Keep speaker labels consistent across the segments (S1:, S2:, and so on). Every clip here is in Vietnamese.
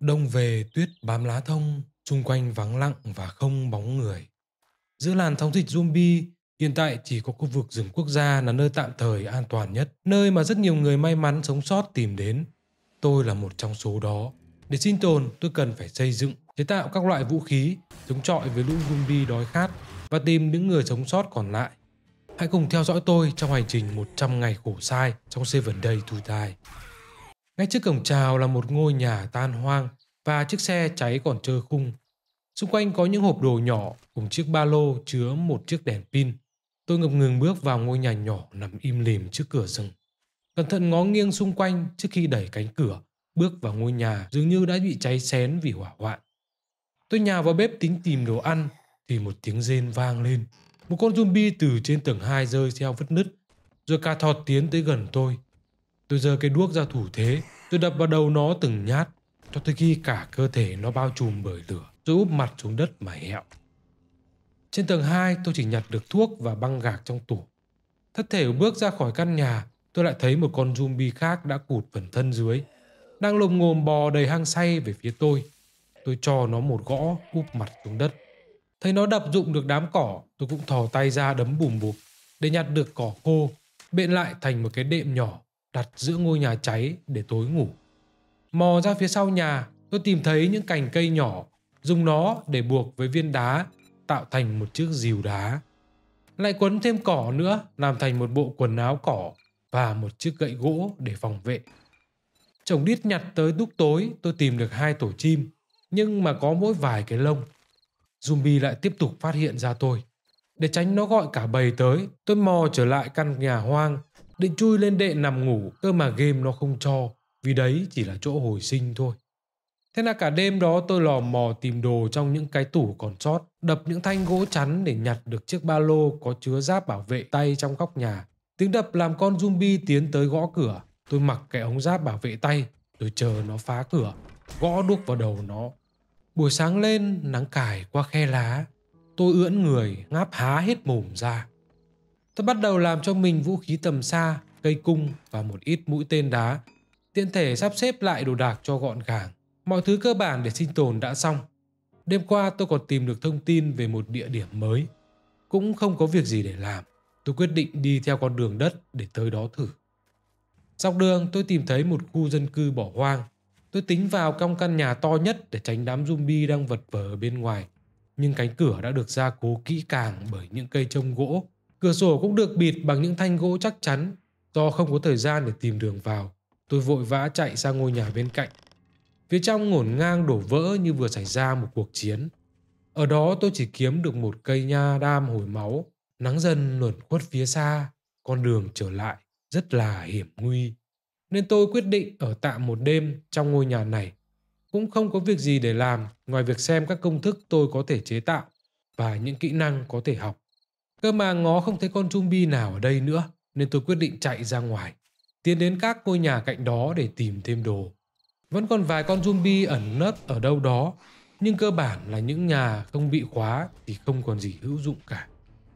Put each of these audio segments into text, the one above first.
S1: Đông về tuyết bám lá thông, xung quanh vắng lặng và không bóng người. Giữa làn sóng dịch zombie, hiện tại chỉ có khu vực rừng quốc gia là nơi tạm thời an toàn nhất, nơi mà rất nhiều người may mắn sống sót tìm đến. Tôi là một trong số đó. Để sinh tồn, tôi cần phải xây dựng, chế tạo các loại vũ khí, chống chọi với lũ zombie đói khát và tìm những người sống sót còn lại. Hãy cùng theo dõi tôi trong hành trình 100 ngày khổ sai trong Seven Day to Die. Ngay trước cổng trào là một ngôi nhà tan hoang và chiếc xe cháy còn trơ khung. Xung quanh có những hộp đồ nhỏ cùng chiếc ba lô chứa một chiếc đèn pin. Tôi ngập ngừng bước vào ngôi nhà nhỏ nằm im lìm trước cửa rừng. Cẩn thận ngó nghiêng xung quanh trước khi đẩy cánh cửa, bước vào ngôi nhà dường như đã bị cháy xén vì hỏa hoạn. Tôi nhào vào bếp tính tìm đồ ăn thì một tiếng rên vang lên. Một con zombie từ trên tầng 2 rơi theo vứt nứt, rồi cà thọt tiến tới gần tôi. Tôi giơ cái đuốc ra thủ thế, tôi đập vào đầu nó từng nhát, cho tới khi cả cơ thể nó bao trùm bởi lửa. Tôi úp mặt xuống đất mà hẹo. Trên tầng 2 tôi chỉ nhặt được thuốc và băng gạc trong tủ. Thất thể bước ra khỏi căn nhà, tôi lại thấy một con zombie khác đã cụt phần thân dưới, đang lồm ngồm bò đầy hang say về phía tôi. Tôi cho nó một gõ úp mặt xuống đất. Thấy nó đập dụng được đám cỏ, tôi cũng thò tay ra đấm bùm bụp để nhặt được cỏ khô, bện lại thành một cái đệm nhỏ đặt giữa ngôi nhà cháy để tối ngủ. Mò ra phía sau nhà, tôi tìm thấy những cành cây nhỏ, dùng nó để buộc với viên đá, tạo thành một chiếc rìu đá. Lại quấn thêm cỏ nữa, làm thành một bộ quần áo cỏ và một chiếc gậy gỗ để phòng vệ. Chồng đít nhặt tới lúc tối, tôi tìm được hai tổ chim, nhưng mà có mỗi vài cái lông. Zombie lại tiếp tục phát hiện ra tôi. Để tránh nó gọi cả bầy tới, tôi mò trở lại căn nhà hoang định chui lên đệ nằm ngủ cơ mà game nó không cho vì đấy chỉ là chỗ hồi sinh thôi thế là cả đêm đó tôi lò mò tìm đồ trong những cái tủ còn sót đập những thanh gỗ chắn để nhặt được chiếc ba lô có chứa giáp bảo vệ tay trong góc nhà tiếng đập làm con zombie tiến tới gõ cửa tôi mặc cái ống giáp bảo vệ tay tôi chờ nó phá cửa gõ đuốc vào đầu nó buổi sáng lên nắng cài qua khe lá tôi ưỡn người ngáp há hết mồm ra Tôi bắt đầu làm cho mình vũ khí tầm xa, cây cung và một ít mũi tên đá. Tiện thể sắp xếp lại đồ đạc cho gọn gàng. Mọi thứ cơ bản để sinh tồn đã xong. Đêm qua tôi còn tìm được thông tin về một địa điểm mới. Cũng không có việc gì để làm. Tôi quyết định đi theo con đường đất để tới đó thử. Dọc đường tôi tìm thấy một khu dân cư bỏ hoang. Tôi tính vào trong căn nhà to nhất để tránh đám zombie đang vật vờ ở bên ngoài. Nhưng cánh cửa đã được gia cố kỹ càng bởi những cây trông gỗ Cửa sổ cũng được bịt bằng những thanh gỗ chắc chắn. Do không có thời gian để tìm đường vào, tôi vội vã chạy sang ngôi nhà bên cạnh. Phía trong ngổn ngang đổ vỡ như vừa xảy ra một cuộc chiến. Ở đó tôi chỉ kiếm được một cây nha đam hồi máu, nắng dần luẩn khuất phía xa, con đường trở lại rất là hiểm nguy. Nên tôi quyết định ở tạm một đêm trong ngôi nhà này. Cũng không có việc gì để làm ngoài việc xem các công thức tôi có thể chế tạo và những kỹ năng có thể học. Cơ mà ngó không thấy con Chumbi nào ở đây nữa, nên tôi quyết định chạy ra ngoài, tiến đến các ngôi nhà cạnh đó để tìm thêm đồ. Vẫn còn vài con zombie ẩn nấp ở đâu đó, nhưng cơ bản là những nhà không bị khóa thì không còn gì hữu dụng cả.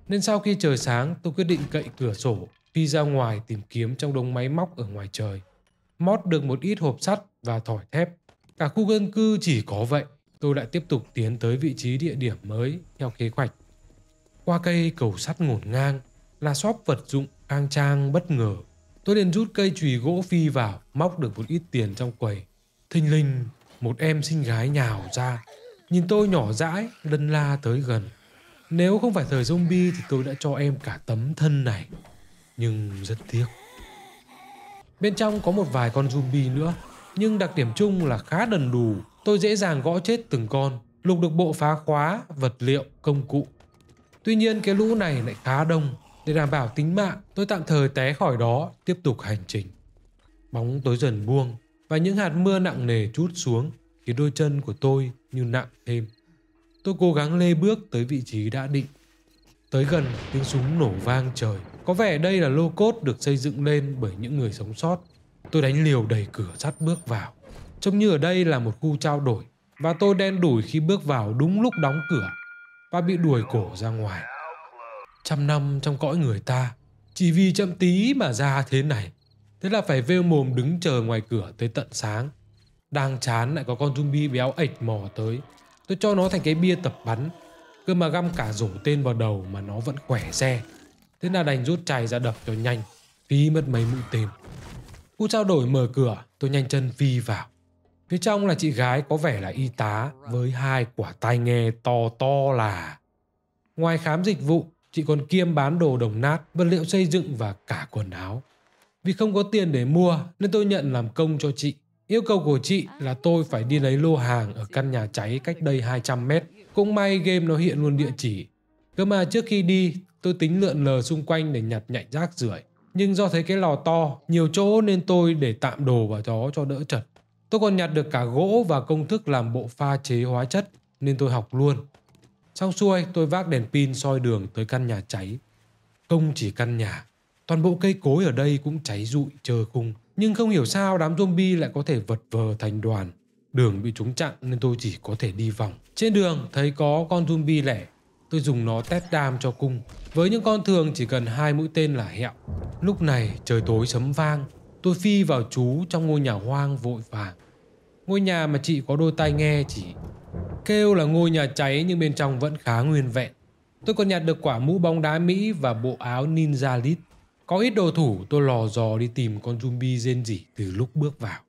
S1: Nên sau khi trời sáng, tôi quyết định cậy cửa sổ, đi ra ngoài tìm kiếm trong đống máy móc ở ngoài trời. Mót được một ít hộp sắt và thỏi thép. Cả khu dân cư chỉ có vậy, tôi lại tiếp tục tiến tới vị trí địa điểm mới theo kế hoạch. Qua cây cầu sắt ngổn ngang là xóp vật dụng khang trang bất ngờ. Tôi liền rút cây chùy gỗ phi vào, móc được một ít tiền trong quầy. Thình lình, một em xinh gái nhào ra, nhìn tôi nhỏ dãi, lân la tới gần. Nếu không phải thời zombie thì tôi đã cho em cả tấm thân này. Nhưng rất tiếc. Bên trong có một vài con zombie nữa, nhưng đặc điểm chung là khá đần đủ Tôi dễ dàng gõ chết từng con, lục được bộ phá khóa, vật liệu, công cụ Tuy nhiên cái lũ này lại khá đông. Để đảm bảo tính mạng, tôi tạm thời té khỏi đó, tiếp tục hành trình. Bóng tối dần buông và những hạt mưa nặng nề chút xuống khiến đôi chân của tôi như nặng thêm. Tôi cố gắng lê bước tới vị trí đã định. Tới gần, tiếng súng nổ vang trời. Có vẻ đây là lô cốt được xây dựng lên bởi những người sống sót. Tôi đánh liều đẩy cửa sắt bước vào. Trông như ở đây là một khu trao đổi và tôi đen đủi khi bước vào đúng lúc đóng cửa và bị đuổi cổ ra ngoài. Trăm năm trong cõi người ta, chỉ vì chậm tí mà ra thế này. Thế là phải vêu mồm đứng chờ ngoài cửa tới tận sáng. Đang chán lại có con zombie béo ệch mò tới. Tôi cho nó thành cái bia tập bắn. Cơ mà găm cả rổ tên vào đầu mà nó vẫn khỏe xe. Thế là đành rút chày ra đập cho nhanh. Phí mất mấy mũi tìm Cú trao đổi mở cửa, tôi nhanh chân phi vào. Phía trong là chị gái có vẻ là y tá với hai quả tai nghe to to là. Ngoài khám dịch vụ, chị còn kiêm bán đồ đồng nát, vật liệu xây dựng và cả quần áo. Vì không có tiền để mua nên tôi nhận làm công cho chị. Yêu cầu của chị là tôi phải đi lấy lô hàng ở căn nhà cháy cách đây 200 mét. Cũng may game nó hiện luôn địa chỉ. Cơ mà trước khi đi, tôi tính lượn lờ xung quanh để nhặt nhạnh rác rưởi. Nhưng do thấy cái lò to, nhiều chỗ nên tôi để tạm đồ vào đó cho đỡ chật. Tôi còn nhặt được cả gỗ và công thức làm bộ pha chế hóa chất nên tôi học luôn. Xong xuôi tôi vác đèn pin soi đường tới căn nhà cháy. Không chỉ căn nhà, toàn bộ cây cối ở đây cũng cháy rụi trơ khung. Nhưng không hiểu sao đám zombie lại có thể vật vờ thành đoàn. Đường bị chúng chặn nên tôi chỉ có thể đi vòng. Trên đường thấy có con zombie lẻ, tôi dùng nó test đam cho cung. Với những con thường chỉ cần hai mũi tên là hẹo. Lúc này trời tối sấm vang, Tôi phi vào chú trong ngôi nhà hoang vội vàng. Ngôi nhà mà chị có đôi tai nghe chỉ kêu là ngôi nhà cháy nhưng bên trong vẫn khá nguyên vẹn. Tôi còn nhặt được quả mũ bóng đá Mỹ và bộ áo ninja lit. Có ít đồ thủ tôi lò dò đi tìm con zombie rên rỉ từ lúc bước vào.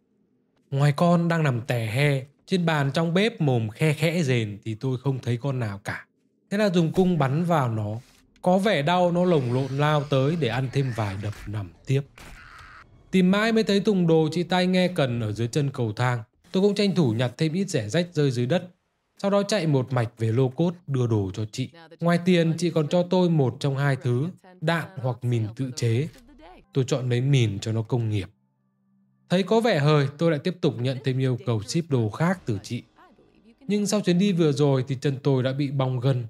S1: Ngoài con đang nằm tè he, trên bàn trong bếp mồm khe khẽ rền thì tôi không thấy con nào cả. Thế là dùng cung bắn vào nó. Có vẻ đau nó lồng lộn lao tới để ăn thêm vài đập nằm tiếp. Tìm mãi mới thấy thùng đồ chị tay nghe cần ở dưới chân cầu thang. Tôi cũng tranh thủ nhặt thêm ít rẻ rách rơi dưới đất. Sau đó chạy một mạch về lô cốt đưa đồ cho chị. Ngoài tiền, chị còn cho tôi một trong hai thứ, đạn hoặc mìn tự chế. Tôi chọn lấy mìn cho nó công nghiệp. Thấy có vẻ hời, tôi lại tiếp tục nhận thêm yêu cầu ship đồ khác từ chị. Nhưng sau chuyến đi vừa rồi thì chân tôi đã bị bong gân,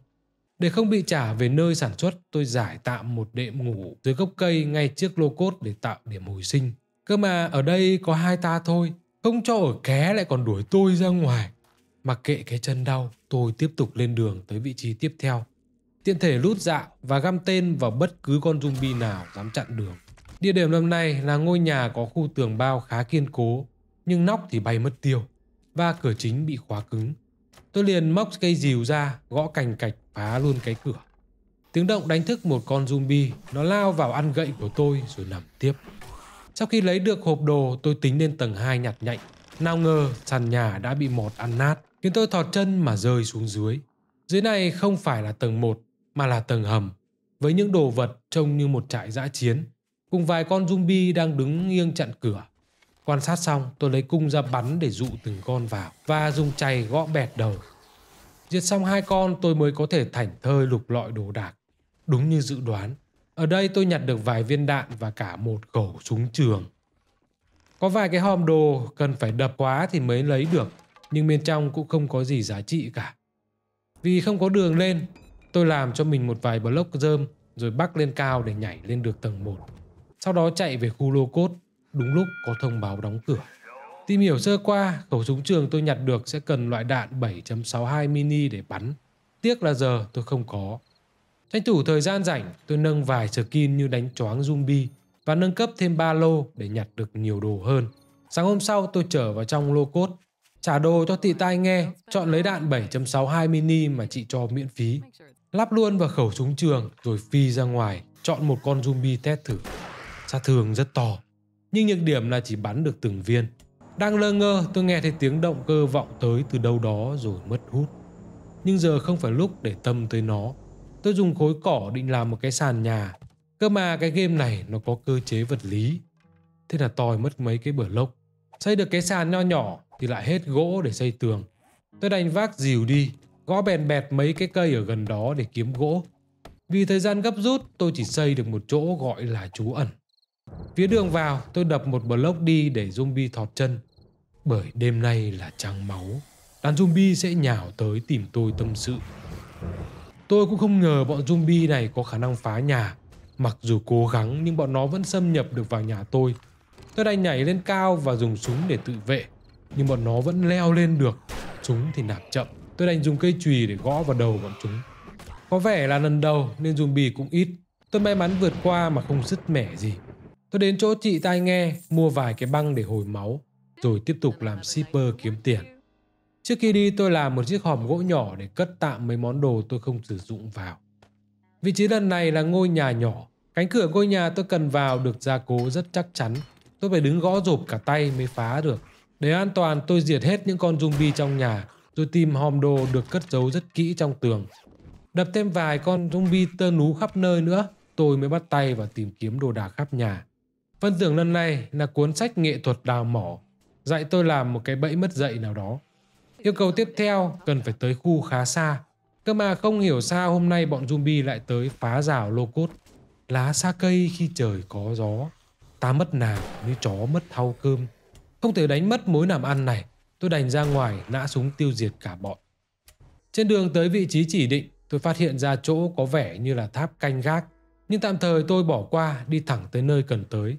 S1: để không bị trả về nơi sản xuất, tôi giải tạm một đệm ngủ dưới gốc cây ngay trước lô cốt để tạo điểm hồi sinh. Cơ mà ở đây có hai ta thôi, không cho ở ké lại còn đuổi tôi ra ngoài. Mặc kệ cái chân đau, tôi tiếp tục lên đường tới vị trí tiếp theo. Tiện thể lút dạo và găm tên vào bất cứ con zombie nào dám chặn đường. Địa điểm lần này là ngôi nhà có khu tường bao khá kiên cố, nhưng nóc thì bay mất tiêu và cửa chính bị khóa cứng. Tôi liền móc cây dìu ra, gõ cành cạch phá luôn cái cửa. Tiếng động đánh thức một con zombie, nó lao vào ăn gậy của tôi rồi nằm tiếp. Sau khi lấy được hộp đồ, tôi tính lên tầng 2 nhặt nhạnh. Nào ngờ sàn nhà đã bị mọt ăn nát, khiến tôi thọt chân mà rơi xuống dưới. Dưới này không phải là tầng 1 mà là tầng hầm, với những đồ vật trông như một trại dã chiến, cùng vài con zombie đang đứng nghiêng chặn cửa. Quan sát xong, tôi lấy cung ra bắn để dụ từng con vào và dùng chày gõ bẹt đầu. Diệt xong hai con, tôi mới có thể thảnh thơi lục lọi đồ đạc. Đúng như dự đoán, ở đây tôi nhặt được vài viên đạn và cả một khẩu súng trường. Có vài cái hòm đồ cần phải đập quá thì mới lấy được, nhưng bên trong cũng không có gì giá trị cả. Vì không có đường lên, tôi làm cho mình một vài block rơm rồi bắc lên cao để nhảy lên được tầng 1. Sau đó chạy về khu lô cốt Đúng lúc có thông báo đóng cửa. Tìm hiểu sơ qua, khẩu súng trường tôi nhặt được sẽ cần loại đạn 7.62 mini để bắn. Tiếc là giờ tôi không có. Tranh thủ thời gian rảnh, tôi nâng vài skin như đánh choáng zombie và nâng cấp thêm ba lô để nhặt được nhiều đồ hơn. Sáng hôm sau tôi trở vào trong lô cốt, trả đồ cho tị tai nghe, chọn lấy đạn 7.62 mini mà chị cho miễn phí. Lắp luôn vào khẩu súng trường rồi phi ra ngoài, chọn một con zombie test thử. Sát thương rất to, nhưng nhược điểm là chỉ bắn được từng viên. Đang lơ ngơ, tôi nghe thấy tiếng động cơ vọng tới từ đâu đó rồi mất hút. Nhưng giờ không phải lúc để tâm tới nó. Tôi dùng khối cỏ định làm một cái sàn nhà. Cơ mà cái game này nó có cơ chế vật lý. Thế là tôi mất mấy cái bờ lốc. Xây được cái sàn nho nhỏ thì lại hết gỗ để xây tường. Tôi đành vác dìu đi, gõ bèn bẹt mấy cái cây ở gần đó để kiếm gỗ. Vì thời gian gấp rút, tôi chỉ xây được một chỗ gọi là trú ẩn. Phía đường vào, tôi đập một block đi để zombie thọt chân. Bởi đêm nay là trăng máu, đàn zombie sẽ nhào tới tìm tôi tâm sự. Tôi cũng không ngờ bọn zombie này có khả năng phá nhà. Mặc dù cố gắng nhưng bọn nó vẫn xâm nhập được vào nhà tôi. Tôi đã nhảy lên cao và dùng súng để tự vệ. Nhưng bọn nó vẫn leo lên được. Súng thì nạp chậm. Tôi đành dùng cây chùy để gõ vào đầu bọn chúng. Có vẻ là lần đầu nên zombie cũng ít. Tôi may mắn vượt qua mà không sứt mẻ gì. Tôi đến chỗ chị tai nghe, mua vài cái băng để hồi máu, rồi tiếp tục làm shipper kiếm tiền. Trước khi đi tôi làm một chiếc hòm gỗ nhỏ để cất tạm mấy món đồ tôi không sử dụng vào. Vị trí lần này là ngôi nhà nhỏ, cánh cửa ngôi nhà tôi cần vào được gia cố rất chắc chắn. Tôi phải đứng gõ rộp cả tay mới phá được. Để an toàn tôi diệt hết những con zombie trong nhà, rồi tìm hòm đồ được cất giấu rất kỹ trong tường. Đập thêm vài con zombie tơ nú khắp nơi nữa, tôi mới bắt tay và tìm kiếm đồ đạc khắp nhà. Vân tưởng lần này là cuốn sách nghệ thuật đào mỏ, dạy tôi làm một cái bẫy mất dạy nào đó. Yêu cầu tiếp theo cần phải tới khu khá xa, cơ mà không hiểu sao hôm nay bọn zombie lại tới phá rào lô cốt. Lá xa cây khi trời có gió, ta mất nàng như chó mất thau cơm. Không thể đánh mất mối làm ăn này, tôi đành ra ngoài nã súng tiêu diệt cả bọn. Trên đường tới vị trí chỉ định, tôi phát hiện ra chỗ có vẻ như là tháp canh gác. Nhưng tạm thời tôi bỏ qua đi thẳng tới nơi cần tới.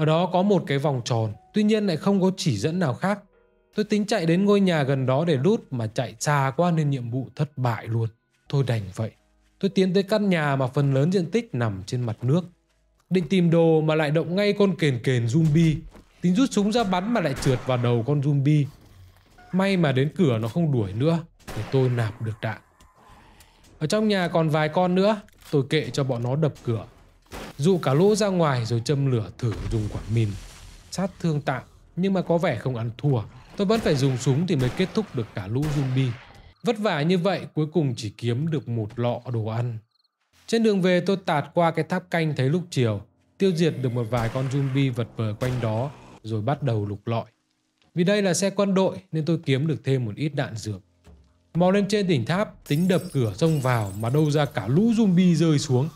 S1: Ở đó có một cái vòng tròn, tuy nhiên lại không có chỉ dẫn nào khác. Tôi tính chạy đến ngôi nhà gần đó để đút mà chạy xa quá nên nhiệm vụ thất bại luôn. Thôi đành vậy. Tôi tiến tới căn nhà mà phần lớn diện tích nằm trên mặt nước. Định tìm đồ mà lại động ngay con kền kền zombie. Tính rút súng ra bắn mà lại trượt vào đầu con zombie. May mà đến cửa nó không đuổi nữa để tôi nạp được đạn. Ở trong nhà còn vài con nữa, tôi kệ cho bọn nó đập cửa dụ cả lũ ra ngoài rồi châm lửa thử dùng quả mìn. Sát thương tạm, nhưng mà có vẻ không ăn thua. Tôi vẫn phải dùng súng thì mới kết thúc được cả lũ zombie. Vất vả như vậy cuối cùng chỉ kiếm được một lọ đồ ăn. Trên đường về tôi tạt qua cái tháp canh thấy lúc chiều, tiêu diệt được một vài con zombie vật vờ quanh đó, rồi bắt đầu lục lọi. Vì đây là xe quân đội nên tôi kiếm được thêm một ít đạn dược. Mò lên trên đỉnh tháp, tính đập cửa xông vào mà đâu ra cả lũ zombie rơi xuống.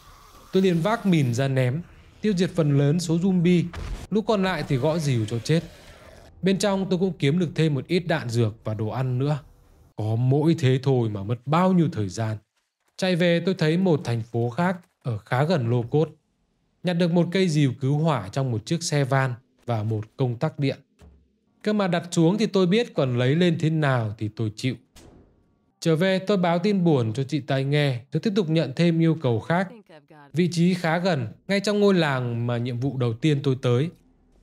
S1: Tôi liền vác mìn ra ném, tiêu diệt phần lớn số zombie, lúc còn lại thì gõ dìu cho chết. Bên trong tôi cũng kiếm được thêm một ít đạn dược và đồ ăn nữa. Có mỗi thế thôi mà mất bao nhiêu thời gian. Chạy về tôi thấy một thành phố khác ở khá gần lô cốt. Nhặt được một cây dìu cứu hỏa trong một chiếc xe van và một công tắc điện. Cơ mà đặt xuống thì tôi biết còn lấy lên thế nào thì tôi chịu. Trở về, tôi báo tin buồn cho chị Tài nghe, tôi tiếp tục nhận thêm yêu cầu khác. Vị trí khá gần, ngay trong ngôi làng mà nhiệm vụ đầu tiên tôi tới.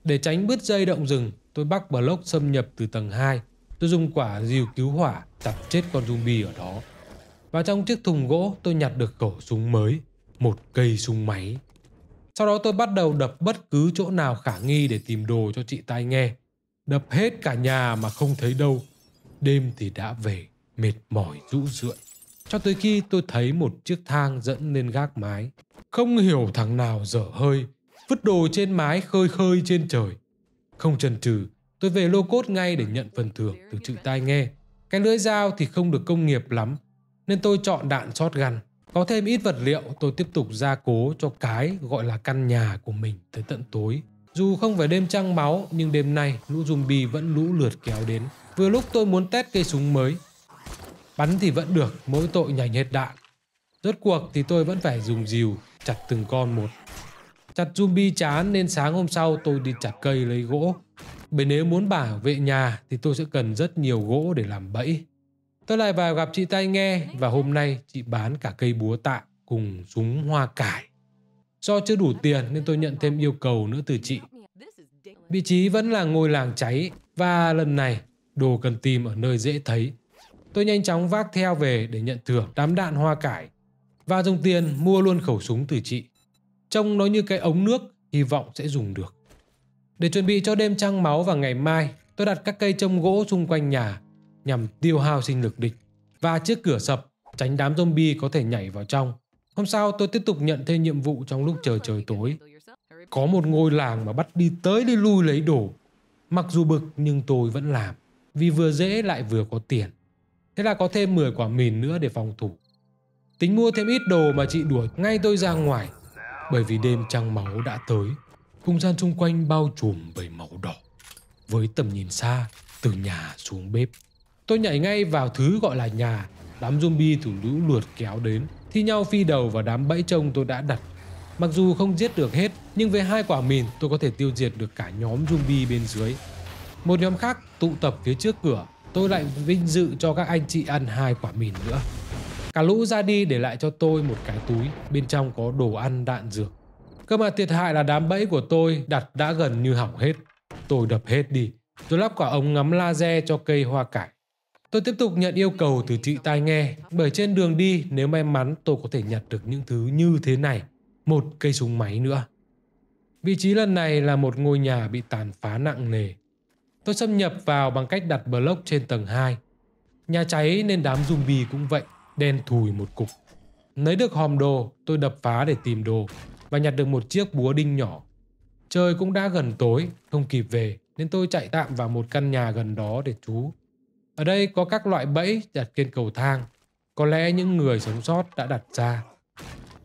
S1: Để tránh bứt dây động rừng, tôi bắt block xâm nhập từ tầng 2. Tôi dùng quả dìu cứu hỏa, chặt chết con zombie ở đó. Và trong chiếc thùng gỗ, tôi nhặt được khẩu súng mới, một cây súng máy. Sau đó tôi bắt đầu đập bất cứ chỗ nào khả nghi để tìm đồ cho chị tai nghe. Đập hết cả nhà mà không thấy đâu. Đêm thì đã về mệt mỏi rũ rượi. Cho tới khi tôi thấy một chiếc thang dẫn lên gác mái. Không hiểu thằng nào dở hơi, vứt đồ trên mái khơi khơi trên trời. Không chần chừ, tôi về lô cốt ngay để nhận phần thưởng từ chữ tai nghe. Cái lưỡi dao thì không được công nghiệp lắm, nên tôi chọn đạn sót gắn. Có thêm ít vật liệu, tôi tiếp tục gia cố cho cái gọi là căn nhà của mình tới tận tối. Dù không phải đêm trăng máu, nhưng đêm nay lũ zombie vẫn lũ lượt kéo đến. Vừa lúc tôi muốn test cây súng mới, Bắn thì vẫn được, mỗi tội nhảy hết đạn. Rốt cuộc thì tôi vẫn phải dùng dìu, chặt từng con một. Chặt zombie chán nên sáng hôm sau tôi đi chặt cây lấy gỗ. Bởi nếu muốn bảo vệ nhà thì tôi sẽ cần rất nhiều gỗ để làm bẫy. Tôi lại vào gặp chị tai nghe và hôm nay chị bán cả cây búa tạ cùng súng hoa cải. Do chưa đủ tiền nên tôi nhận thêm yêu cầu nữa từ chị. Vị trí vẫn là ngôi làng cháy và lần này đồ cần tìm ở nơi dễ thấy Tôi nhanh chóng vác theo về để nhận thưởng đám đạn hoa cải và dùng tiền mua luôn khẩu súng từ chị. Trông nó như cái ống nước, hy vọng sẽ dùng được. Để chuẩn bị cho đêm trăng máu và ngày mai, tôi đặt các cây trông gỗ xung quanh nhà nhằm tiêu hao sinh lực địch và chiếc cửa sập tránh đám zombie có thể nhảy vào trong. Hôm sau tôi tiếp tục nhận thêm nhiệm vụ trong lúc chờ trời tối. Có một ngôi làng mà bắt đi tới đi lui lấy đồ. Mặc dù bực nhưng tôi vẫn làm vì vừa dễ lại vừa có tiền. Thế là có thêm 10 quả mìn nữa để phòng thủ. Tính mua thêm ít đồ mà chị đuổi ngay tôi ra ngoài. Bởi vì đêm trăng máu đã tới, không gian xung quanh bao trùm bởi màu đỏ. Với tầm nhìn xa, từ nhà xuống bếp, tôi nhảy ngay vào thứ gọi là nhà. Đám zombie thủ lũ lượt kéo đến, thi nhau phi đầu vào đám bẫy trông tôi đã đặt. Mặc dù không giết được hết, nhưng với hai quả mìn tôi có thể tiêu diệt được cả nhóm zombie bên dưới. Một nhóm khác tụ tập phía trước cửa tôi lại vinh dự cho các anh chị ăn hai quả mìn nữa. Cả lũ ra đi để lại cho tôi một cái túi, bên trong có đồ ăn đạn dược. Cơ mà thiệt hại là đám bẫy của tôi đặt đã gần như hỏng hết. Tôi đập hết đi, tôi lắp quả ống ngắm laser cho cây hoa cải. Tôi tiếp tục nhận yêu cầu từ chị tai nghe, bởi trên đường đi nếu may mắn tôi có thể nhặt được những thứ như thế này, một cây súng máy nữa. Vị trí lần này là một ngôi nhà bị tàn phá nặng nề, Tôi xâm nhập vào bằng cách đặt block trên tầng 2. Nhà cháy nên đám zombie cũng vậy, đen thùi một cục. Lấy được hòm đồ, tôi đập phá để tìm đồ và nhặt được một chiếc búa đinh nhỏ. Trời cũng đã gần tối, không kịp về nên tôi chạy tạm vào một căn nhà gần đó để trú. Ở đây có các loại bẫy đặt trên cầu thang. Có lẽ những người sống sót đã đặt ra.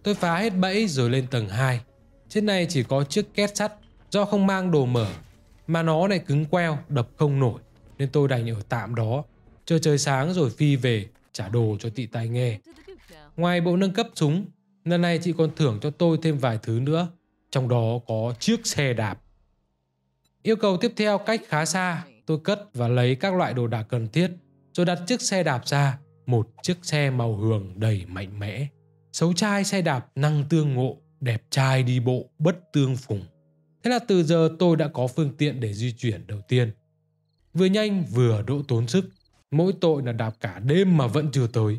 S1: Tôi phá hết bẫy rồi lên tầng 2. Trên này chỉ có chiếc két sắt. Do không mang đồ mở mà nó lại cứng queo, đập không nổi. Nên tôi đành ở tạm đó, chờ trời sáng rồi phi về, trả đồ cho chị tai nghe. Ngoài bộ nâng cấp súng, lần này chị còn thưởng cho tôi thêm vài thứ nữa, trong đó có chiếc xe đạp. Yêu cầu tiếp theo cách khá xa, tôi cất và lấy các loại đồ đạc cần thiết, rồi đặt chiếc xe đạp ra, một chiếc xe màu hường đầy mạnh mẽ. Xấu trai xe đạp năng tương ngộ, đẹp trai đi bộ bất tương phùng. Thế là từ giờ tôi đã có phương tiện để di chuyển đầu tiên. Vừa nhanh vừa đỗ tốn sức, mỗi tội là đạp cả đêm mà vẫn chưa tới.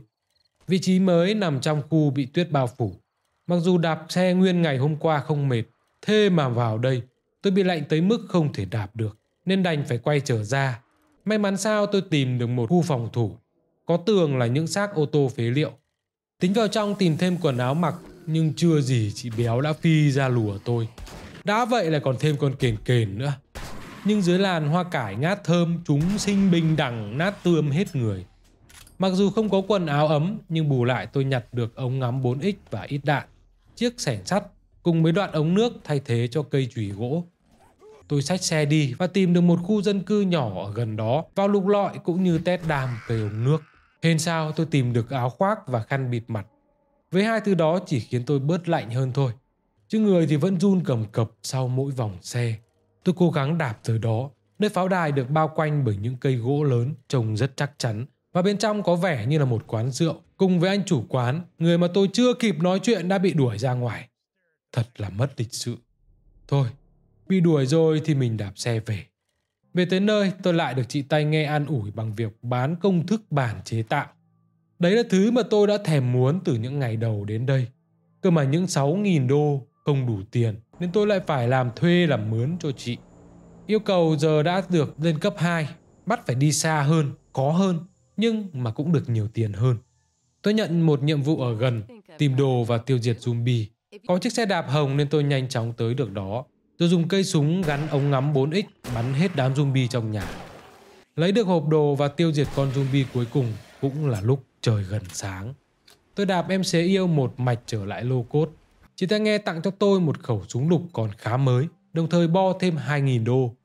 S1: Vị trí mới nằm trong khu bị tuyết bao phủ. Mặc dù đạp xe nguyên ngày hôm qua không mệt, thế mà vào đây tôi bị lạnh tới mức không thể đạp được, nên đành phải quay trở ra. May mắn sao tôi tìm được một khu phòng thủ, có tường là những xác ô tô phế liệu. Tính vào trong tìm thêm quần áo mặc, nhưng chưa gì chị béo đã phi ra lùa tôi. Đã vậy lại còn thêm con kền kền nữa. Nhưng dưới làn hoa cải ngát thơm chúng sinh bình đẳng nát tươm hết người. Mặc dù không có quần áo ấm nhưng bù lại tôi nhặt được ống ngắm 4X và ít đạn, chiếc sẻng sắt cùng mấy đoạn ống nước thay thế cho cây chùy gỗ. Tôi xách xe đi và tìm được một khu dân cư nhỏ ở gần đó vào lục lọi cũng như tét đam cây ống nước. Hên sao tôi tìm được áo khoác và khăn bịt mặt. Với hai thứ đó chỉ khiến tôi bớt lạnh hơn thôi chứ người thì vẫn run cầm cập sau mỗi vòng xe. Tôi cố gắng đạp tới đó, nơi pháo đài được bao quanh bởi những cây gỗ lớn trông rất chắc chắn và bên trong có vẻ như là một quán rượu. Cùng với anh chủ quán, người mà tôi chưa kịp nói chuyện đã bị đuổi ra ngoài. Thật là mất lịch sự. Thôi, bị đuổi rồi thì mình đạp xe về. Về tới nơi, tôi lại được chị Tay nghe an ủi bằng việc bán công thức bản chế tạo. Đấy là thứ mà tôi đã thèm muốn từ những ngày đầu đến đây. Cơ mà những 6.000 đô không đủ tiền nên tôi lại phải làm thuê làm mướn cho chị. Yêu cầu giờ đã được lên cấp 2, bắt phải đi xa hơn, khó hơn, nhưng mà cũng được nhiều tiền hơn. Tôi nhận một nhiệm vụ ở gần, tìm đồ và tiêu diệt zombie. Có chiếc xe đạp hồng nên tôi nhanh chóng tới được đó. Tôi dùng cây súng gắn ống ngắm 4X bắn hết đám zombie trong nhà. Lấy được hộp đồ và tiêu diệt con zombie cuối cùng cũng là lúc trời gần sáng. Tôi đạp em xế yêu một mạch trở lại lô cốt Chị ta nghe tặng cho tôi một khẩu súng lục còn khá mới, đồng thời bo thêm 2.000 đô.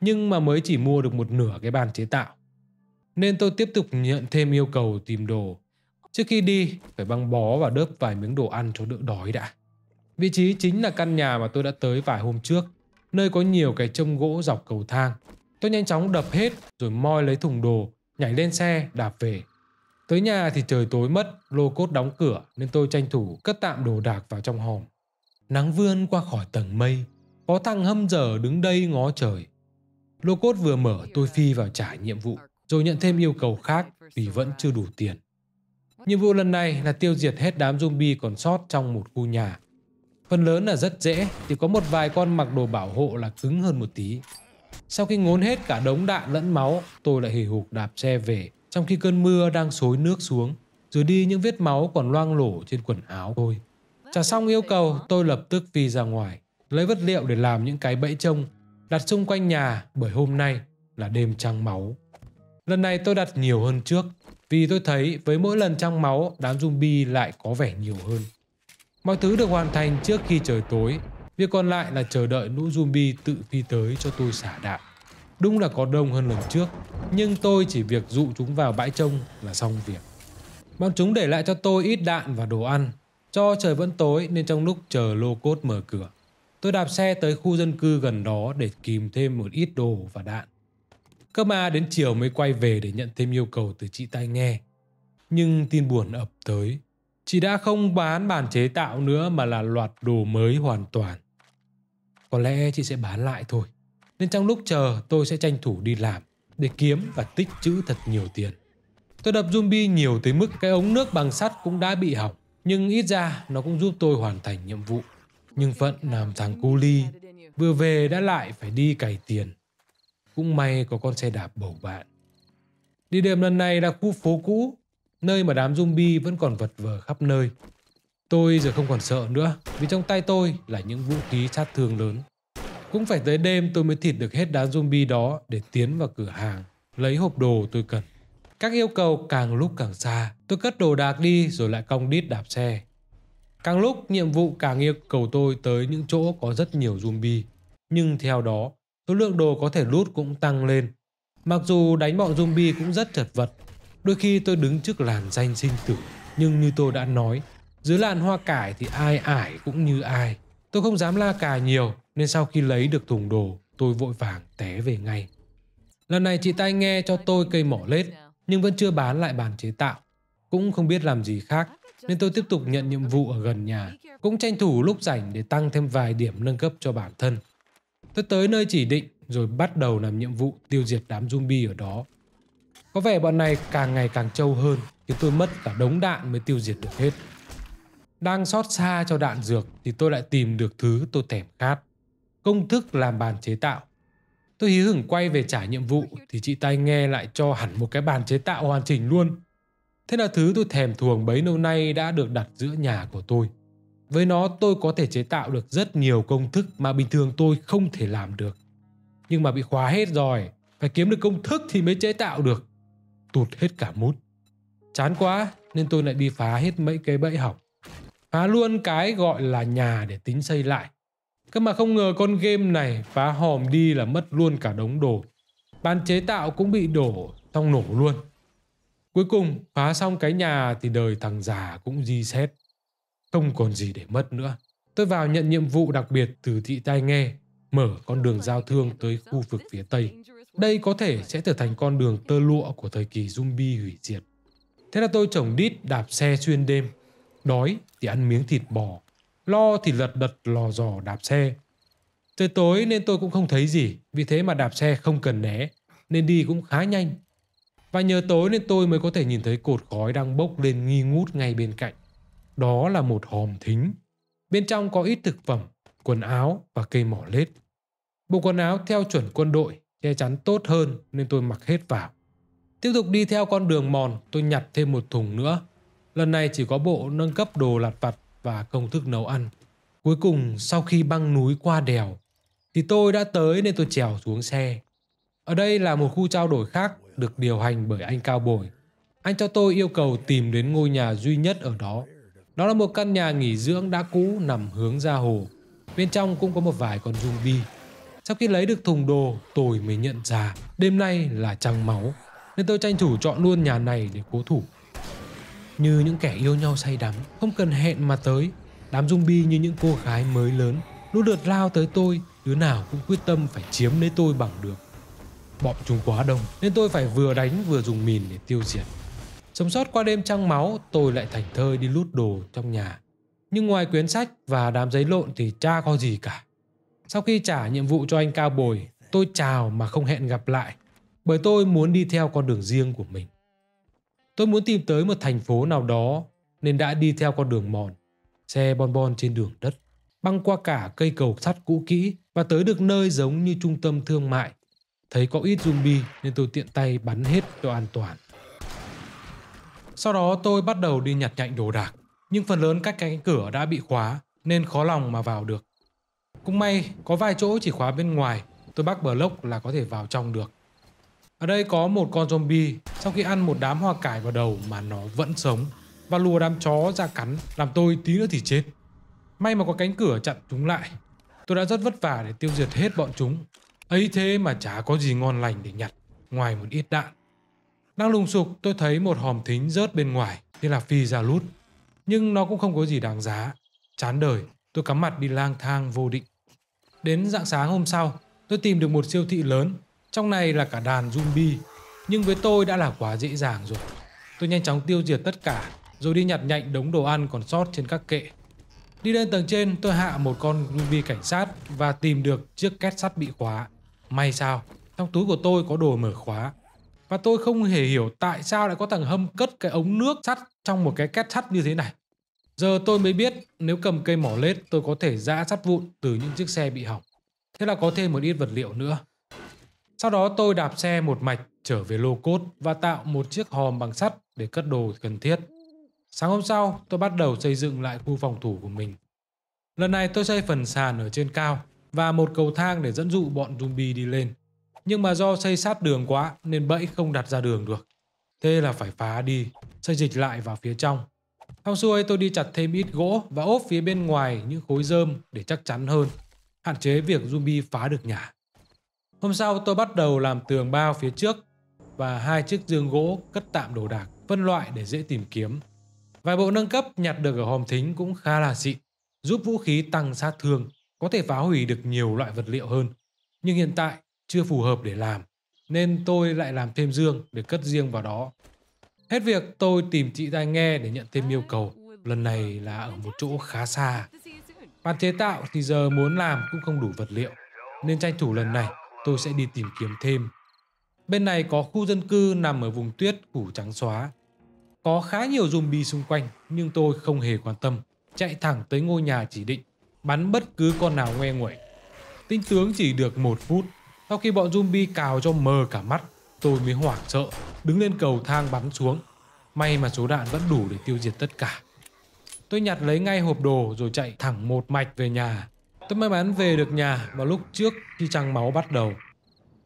S1: Nhưng mà mới chỉ mua được một nửa cái bàn chế tạo. Nên tôi tiếp tục nhận thêm yêu cầu tìm đồ. Trước khi đi, phải băng bó và đớp vài miếng đồ ăn cho đỡ đói đã. Vị trí chính là căn nhà mà tôi đã tới vài hôm trước, nơi có nhiều cái trông gỗ dọc cầu thang. Tôi nhanh chóng đập hết rồi moi lấy thùng đồ, nhảy lên xe, đạp về. Tới nhà thì trời tối mất, lô cốt đóng cửa nên tôi tranh thủ cất tạm đồ đạc vào trong hòm. Nắng vươn qua khỏi tầng mây, có thằng hâm giờ đứng đây ngó trời. Lô cốt vừa mở tôi phi vào trả nhiệm vụ, rồi nhận thêm yêu cầu khác vì vẫn chưa đủ tiền. Nhiệm vụ lần này là tiêu diệt hết đám zombie còn sót trong một khu nhà. Phần lớn là rất dễ, chỉ có một vài con mặc đồ bảo hộ là cứng hơn một tí. Sau khi ngốn hết cả đống đạn lẫn máu, tôi lại hì hục đạp xe về trong khi cơn mưa đang xối nước xuống, rồi đi những vết máu còn loang lổ trên quần áo tôi. Trả xong yêu cầu, tôi lập tức phi ra ngoài, lấy vật liệu để làm những cái bẫy trông, đặt xung quanh nhà bởi hôm nay là đêm trăng máu. Lần này tôi đặt nhiều hơn trước, vì tôi thấy với mỗi lần trăng máu, đám zombie lại có vẻ nhiều hơn. Mọi thứ được hoàn thành trước khi trời tối, việc còn lại là chờ đợi lũ zombie tự phi tới cho tôi xả đạn. Đúng là có đông hơn lần trước, nhưng tôi chỉ việc dụ chúng vào bãi trông là xong việc. Bọn chúng để lại cho tôi ít đạn và đồ ăn. Cho trời vẫn tối nên trong lúc chờ lô cốt mở cửa, tôi đạp xe tới khu dân cư gần đó để kìm thêm một ít đồ và đạn. Cơ mà đến chiều mới quay về để nhận thêm yêu cầu từ chị tai nghe. Nhưng tin buồn ập tới. Chị đã không bán bàn chế tạo nữa mà là loạt đồ mới hoàn toàn. Có lẽ chị sẽ bán lại thôi. Nên trong lúc chờ tôi sẽ tranh thủ đi làm để kiếm và tích trữ thật nhiều tiền. Tôi đập zombie nhiều tới mức cái ống nước bằng sắt cũng đã bị hỏng. Nhưng ít ra nó cũng giúp tôi hoàn thành nhiệm vụ. Nhưng phận làm thằng cu ly, vừa về đã lại phải đi cày tiền. Cũng may có con xe đạp bầu bạn. Đi đêm lần này là khu phố cũ, nơi mà đám zombie vẫn còn vật vờ khắp nơi. Tôi giờ không còn sợ nữa, vì trong tay tôi là những vũ khí sát thương lớn. Cũng phải tới đêm tôi mới thịt được hết đám zombie đó để tiến vào cửa hàng, lấy hộp đồ tôi cần. Các yêu cầu càng lúc càng xa, tôi cất đồ đạc đi rồi lại cong đít đạp xe. Càng lúc nhiệm vụ càng yêu cầu tôi tới những chỗ có rất nhiều zombie. Nhưng theo đó, số lượng đồ có thể lút cũng tăng lên. Mặc dù đánh bọn zombie cũng rất chật vật, đôi khi tôi đứng trước làn danh sinh tử. Nhưng như tôi đã nói, dưới làn hoa cải thì ai ải cũng như ai. Tôi không dám la cà nhiều nên sau khi lấy được thùng đồ tôi vội vàng té về ngay. Lần này chị tai nghe cho tôi cây mỏ lết nhưng vẫn chưa bán lại bàn chế tạo. Cũng không biết làm gì khác nên tôi tiếp tục nhận nhiệm vụ ở gần nhà. Cũng tranh thủ lúc rảnh để tăng thêm vài điểm nâng cấp cho bản thân. Tôi tới nơi chỉ định rồi bắt đầu làm nhiệm vụ tiêu diệt đám zombie ở đó. Có vẻ bọn này càng ngày càng trâu hơn khiến tôi mất cả đống đạn mới tiêu diệt được hết. Đang xót xa cho đạn dược thì tôi lại tìm được thứ tôi thèm khát. Công thức làm bàn chế tạo. Tôi hí hửng quay về trả nhiệm vụ thì chị tay nghe lại cho hẳn một cái bàn chế tạo hoàn chỉnh luôn. Thế là thứ tôi thèm thuồng bấy lâu nay đã được đặt giữa nhà của tôi. Với nó tôi có thể chế tạo được rất nhiều công thức mà bình thường tôi không thể làm được. Nhưng mà bị khóa hết rồi, phải kiếm được công thức thì mới chế tạo được. Tụt hết cả mút. Chán quá nên tôi lại đi phá hết mấy cái bẫy hỏng phá luôn cái gọi là nhà để tính xây lại. Cơ mà không ngờ con game này phá hòm đi là mất luôn cả đống đồ. Ban chế tạo cũng bị đổ, xong nổ luôn. Cuối cùng, phá xong cái nhà thì đời thằng già cũng di xét. Không còn gì để mất nữa. Tôi vào nhận nhiệm vụ đặc biệt từ thị tai nghe, mở con đường giao thương tới khu vực phía Tây. Đây có thể sẽ trở thành con đường tơ lụa của thời kỳ zombie hủy diệt. Thế là tôi chồng đít đạp xe xuyên đêm, Đói thì ăn miếng thịt bò, lo thì lật đật lò dò đạp xe. Tới tối nên tôi cũng không thấy gì, vì thế mà đạp xe không cần né, nên đi cũng khá nhanh. Và nhờ tối nên tôi mới có thể nhìn thấy cột khói đang bốc lên nghi ngút ngay bên cạnh. Đó là một hòm thính. Bên trong có ít thực phẩm, quần áo và cây mỏ lết. Bộ quần áo theo chuẩn quân đội, che chắn tốt hơn nên tôi mặc hết vào. Tiếp tục đi theo con đường mòn, tôi nhặt thêm một thùng nữa Lần này chỉ có bộ nâng cấp đồ lặt vặt và công thức nấu ăn. Cuối cùng sau khi băng núi qua đèo thì tôi đã tới nên tôi trèo xuống xe. Ở đây là một khu trao đổi khác được điều hành bởi anh Cao Bồi. Anh cho tôi yêu cầu tìm đến ngôi nhà duy nhất ở đó. Đó là một căn nhà nghỉ dưỡng đã cũ nằm hướng ra hồ. Bên trong cũng có một vài con zombie. Sau khi lấy được thùng đồ, tôi mới nhận ra đêm nay là trăng máu. Nên tôi tranh thủ chọn luôn nhà này để cố thủ. Như những kẻ yêu nhau say đắm, không cần hẹn mà tới. Đám zombie như những cô gái mới lớn, lũ lượt lao tới tôi, đứa nào cũng quyết tâm phải chiếm lấy tôi bằng được. Bọn chúng quá đông nên tôi phải vừa đánh vừa dùng mìn để tiêu diệt. Sống sót qua đêm trăng máu, tôi lại thành thơi đi lút đồ trong nhà. Nhưng ngoài quyển sách và đám giấy lộn thì cha có gì cả. Sau khi trả nhiệm vụ cho anh Cao Bồi, tôi chào mà không hẹn gặp lại. Bởi tôi muốn đi theo con đường riêng của mình. Tôi muốn tìm tới một thành phố nào đó nên đã đi theo con đường mòn, xe bon bon trên đường đất, băng qua cả cây cầu sắt cũ kỹ và tới được nơi giống như trung tâm thương mại. Thấy có ít zombie nên tôi tiện tay bắn hết cho an toàn. Sau đó tôi bắt đầu đi nhặt nhạnh đồ đạc, nhưng phần lớn các cánh cửa đã bị khóa nên khó lòng mà vào được. Cũng may có vài chỗ chỉ khóa bên ngoài, tôi bắc bờ lốc là có thể vào trong được. Ở đây có một con zombie sau khi ăn một đám hoa cải vào đầu mà nó vẫn sống và lùa đám chó ra cắn làm tôi tí nữa thì chết. May mà có cánh cửa chặn chúng lại. Tôi đã rất vất vả để tiêu diệt hết bọn chúng. ấy thế mà chả có gì ngon lành để nhặt ngoài một ít đạn. Đang lùng sục tôi thấy một hòm thính rớt bên ngoài tên là phi ra lút. Nhưng nó cũng không có gì đáng giá. Chán đời tôi cắm mặt đi lang thang vô định. Đến dạng sáng hôm sau tôi tìm được một siêu thị lớn trong này là cả đàn zombie, nhưng với tôi đã là quá dễ dàng rồi. Tôi nhanh chóng tiêu diệt tất cả, rồi đi nhặt nhạnh đống đồ ăn còn sót trên các kệ. Đi lên tầng trên, tôi hạ một con zombie cảnh sát và tìm được chiếc két sắt bị khóa. May sao, trong túi của tôi có đồ mở khóa. Và tôi không hề hiểu tại sao lại có thằng Hâm cất cái ống nước sắt trong một cái két sắt như thế này. Giờ tôi mới biết nếu cầm cây mỏ lết tôi có thể giã sắt vụn từ những chiếc xe bị hỏng. Thế là có thêm một ít vật liệu nữa. Sau đó tôi đạp xe một mạch trở về lô cốt và tạo một chiếc hòm bằng sắt để cất đồ cần thiết. Sáng hôm sau, tôi bắt đầu xây dựng lại khu phòng thủ của mình. Lần này tôi xây phần sàn ở trên cao và một cầu thang để dẫn dụ bọn zombie đi lên. Nhưng mà do xây sát đường quá nên bẫy không đặt ra đường được. Thế là phải phá đi, xây dịch lại vào phía trong. sau xuôi tôi đi chặt thêm ít gỗ và ốp phía bên ngoài những khối rơm để chắc chắn hơn, hạn chế việc zombie phá được nhà. Hôm sau tôi bắt đầu làm tường bao phía trước và hai chiếc giường gỗ cất tạm đồ đạc, phân loại để dễ tìm kiếm. Vài bộ nâng cấp nhặt được ở hòm thính cũng khá là xịn, giúp vũ khí tăng sát thương, có thể phá hủy được nhiều loại vật liệu hơn. Nhưng hiện tại chưa phù hợp để làm, nên tôi lại làm thêm giường để cất riêng vào đó. Hết việc tôi tìm chị tai nghe để nhận thêm yêu cầu, lần này là ở một chỗ khá xa. Bàn chế tạo thì giờ muốn làm cũng không đủ vật liệu, nên tranh thủ lần này tôi sẽ đi tìm kiếm thêm. Bên này có khu dân cư nằm ở vùng tuyết củ trắng xóa. Có khá nhiều zombie xung quanh nhưng tôi không hề quan tâm, chạy thẳng tới ngôi nhà chỉ định, bắn bất cứ con nào ngoe nguẩy. Tinh tướng chỉ được một phút, sau khi bọn zombie cào cho mờ cả mắt, tôi mới hoảng sợ, đứng lên cầu thang bắn xuống. May mà số đạn vẫn đủ để tiêu diệt tất cả. Tôi nhặt lấy ngay hộp đồ rồi chạy thẳng một mạch về nhà. Tôi may mắn về được nhà vào lúc trước khi trăng máu bắt đầu.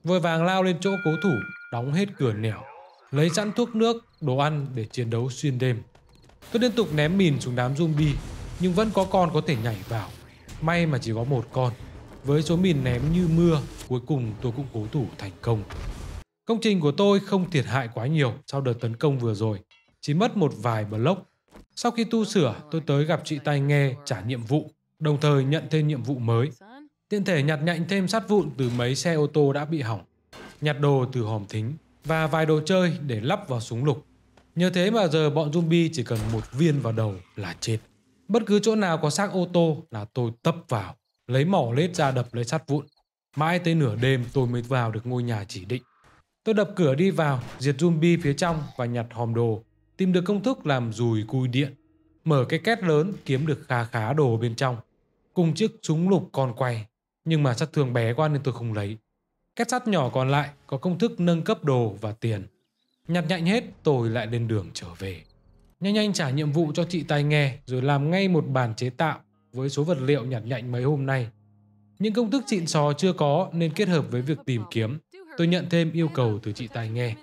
S1: Vội vàng lao lên chỗ cố thủ, đóng hết cửa nẻo, lấy sẵn thuốc nước, đồ ăn để chiến đấu xuyên đêm. Tôi liên tục ném mìn xuống đám zombie, nhưng vẫn có con có thể nhảy vào. May mà chỉ có một con. Với số mìn ném như mưa, cuối cùng tôi cũng cố thủ thành công. Công trình của tôi không thiệt hại quá nhiều sau đợt tấn công vừa rồi, chỉ mất một vài block. Sau khi tu sửa, tôi tới gặp chị tai nghe trả nhiệm vụ đồng thời nhận thêm nhiệm vụ mới. Tiện thể nhặt nhạnh thêm sắt vụn từ mấy xe ô tô đã bị hỏng, nhặt đồ từ hòm thính và vài đồ chơi để lắp vào súng lục. Nhờ thế mà giờ bọn zombie chỉ cần một viên vào đầu là chết. Bất cứ chỗ nào có xác ô tô là tôi tấp vào, lấy mỏ lết ra đập lấy sắt vụn. Mãi tới nửa đêm tôi mới vào được ngôi nhà chỉ định. Tôi đập cửa đi vào, diệt zombie phía trong và nhặt hòm đồ, tìm được công thức làm dùi cui điện mở cái két lớn kiếm được khá khá đồ bên trong. Cùng chiếc súng lục còn quay, nhưng mà sát thương bé quá nên tôi không lấy. Két sắt nhỏ còn lại có công thức nâng cấp đồ và tiền. Nhặt nhạnh hết tôi lại lên đường trở về. Nhanh nhanh trả nhiệm vụ cho chị tài nghe rồi làm ngay một bàn chế tạo với số vật liệu nhặt nhạnh mấy hôm nay. Những công thức xịn sò chưa có nên kết hợp với việc tìm kiếm, tôi nhận thêm yêu cầu từ chị tài nghe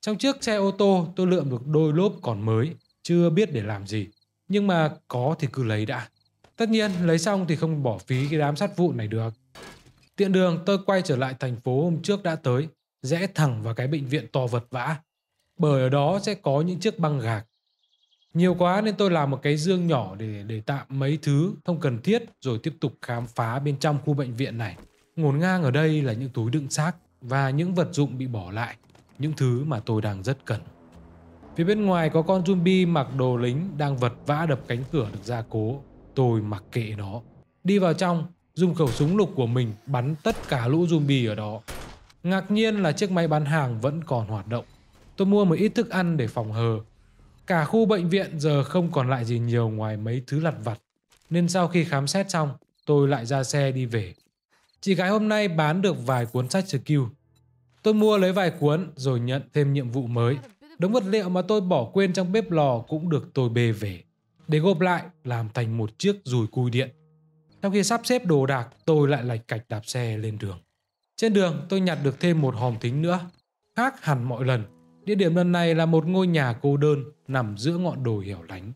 S1: Trong chiếc xe ô tô tôi lượm được đôi lốp còn mới, chưa biết để làm gì. Nhưng mà có thì cứ lấy đã. Tất nhiên, lấy xong thì không bỏ phí cái đám sát vụn này được. Tiện đường tôi quay trở lại thành phố hôm trước đã tới, rẽ thẳng vào cái bệnh viện to vật vã. Bởi ở đó sẽ có những chiếc băng gạc. Nhiều quá nên tôi làm một cái dương nhỏ để để tạm mấy thứ không cần thiết rồi tiếp tục khám phá bên trong khu bệnh viện này. Ngổn ngang ở đây là những túi đựng xác và những vật dụng bị bỏ lại, những thứ mà tôi đang rất cần. Phía bên ngoài có con zombie mặc đồ lính đang vật vã đập cánh cửa được gia cố. Tôi mặc kệ nó. Đi vào trong, dùng khẩu súng lục của mình bắn tất cả lũ zombie ở đó. Ngạc nhiên là chiếc máy bán hàng vẫn còn hoạt động. Tôi mua một ít thức ăn để phòng hờ. Cả khu bệnh viện giờ không còn lại gì nhiều ngoài mấy thứ lặt vặt. Nên sau khi khám xét xong, tôi lại ra xe đi về. Chị gái hôm nay bán được vài cuốn sách skill. Tôi mua lấy vài cuốn rồi nhận thêm nhiệm vụ mới. Đống vật liệu mà tôi bỏ quên trong bếp lò cũng được tôi bê về để gộp lại làm thành một chiếc dùi cui điện. Trong khi sắp xếp đồ đạc, tôi lại lạch cạch đạp xe lên đường. Trên đường, tôi nhặt được thêm một hòm thính nữa. Khác hẳn mọi lần, địa điểm lần này là một ngôi nhà cô đơn nằm giữa ngọn đồi hẻo lánh.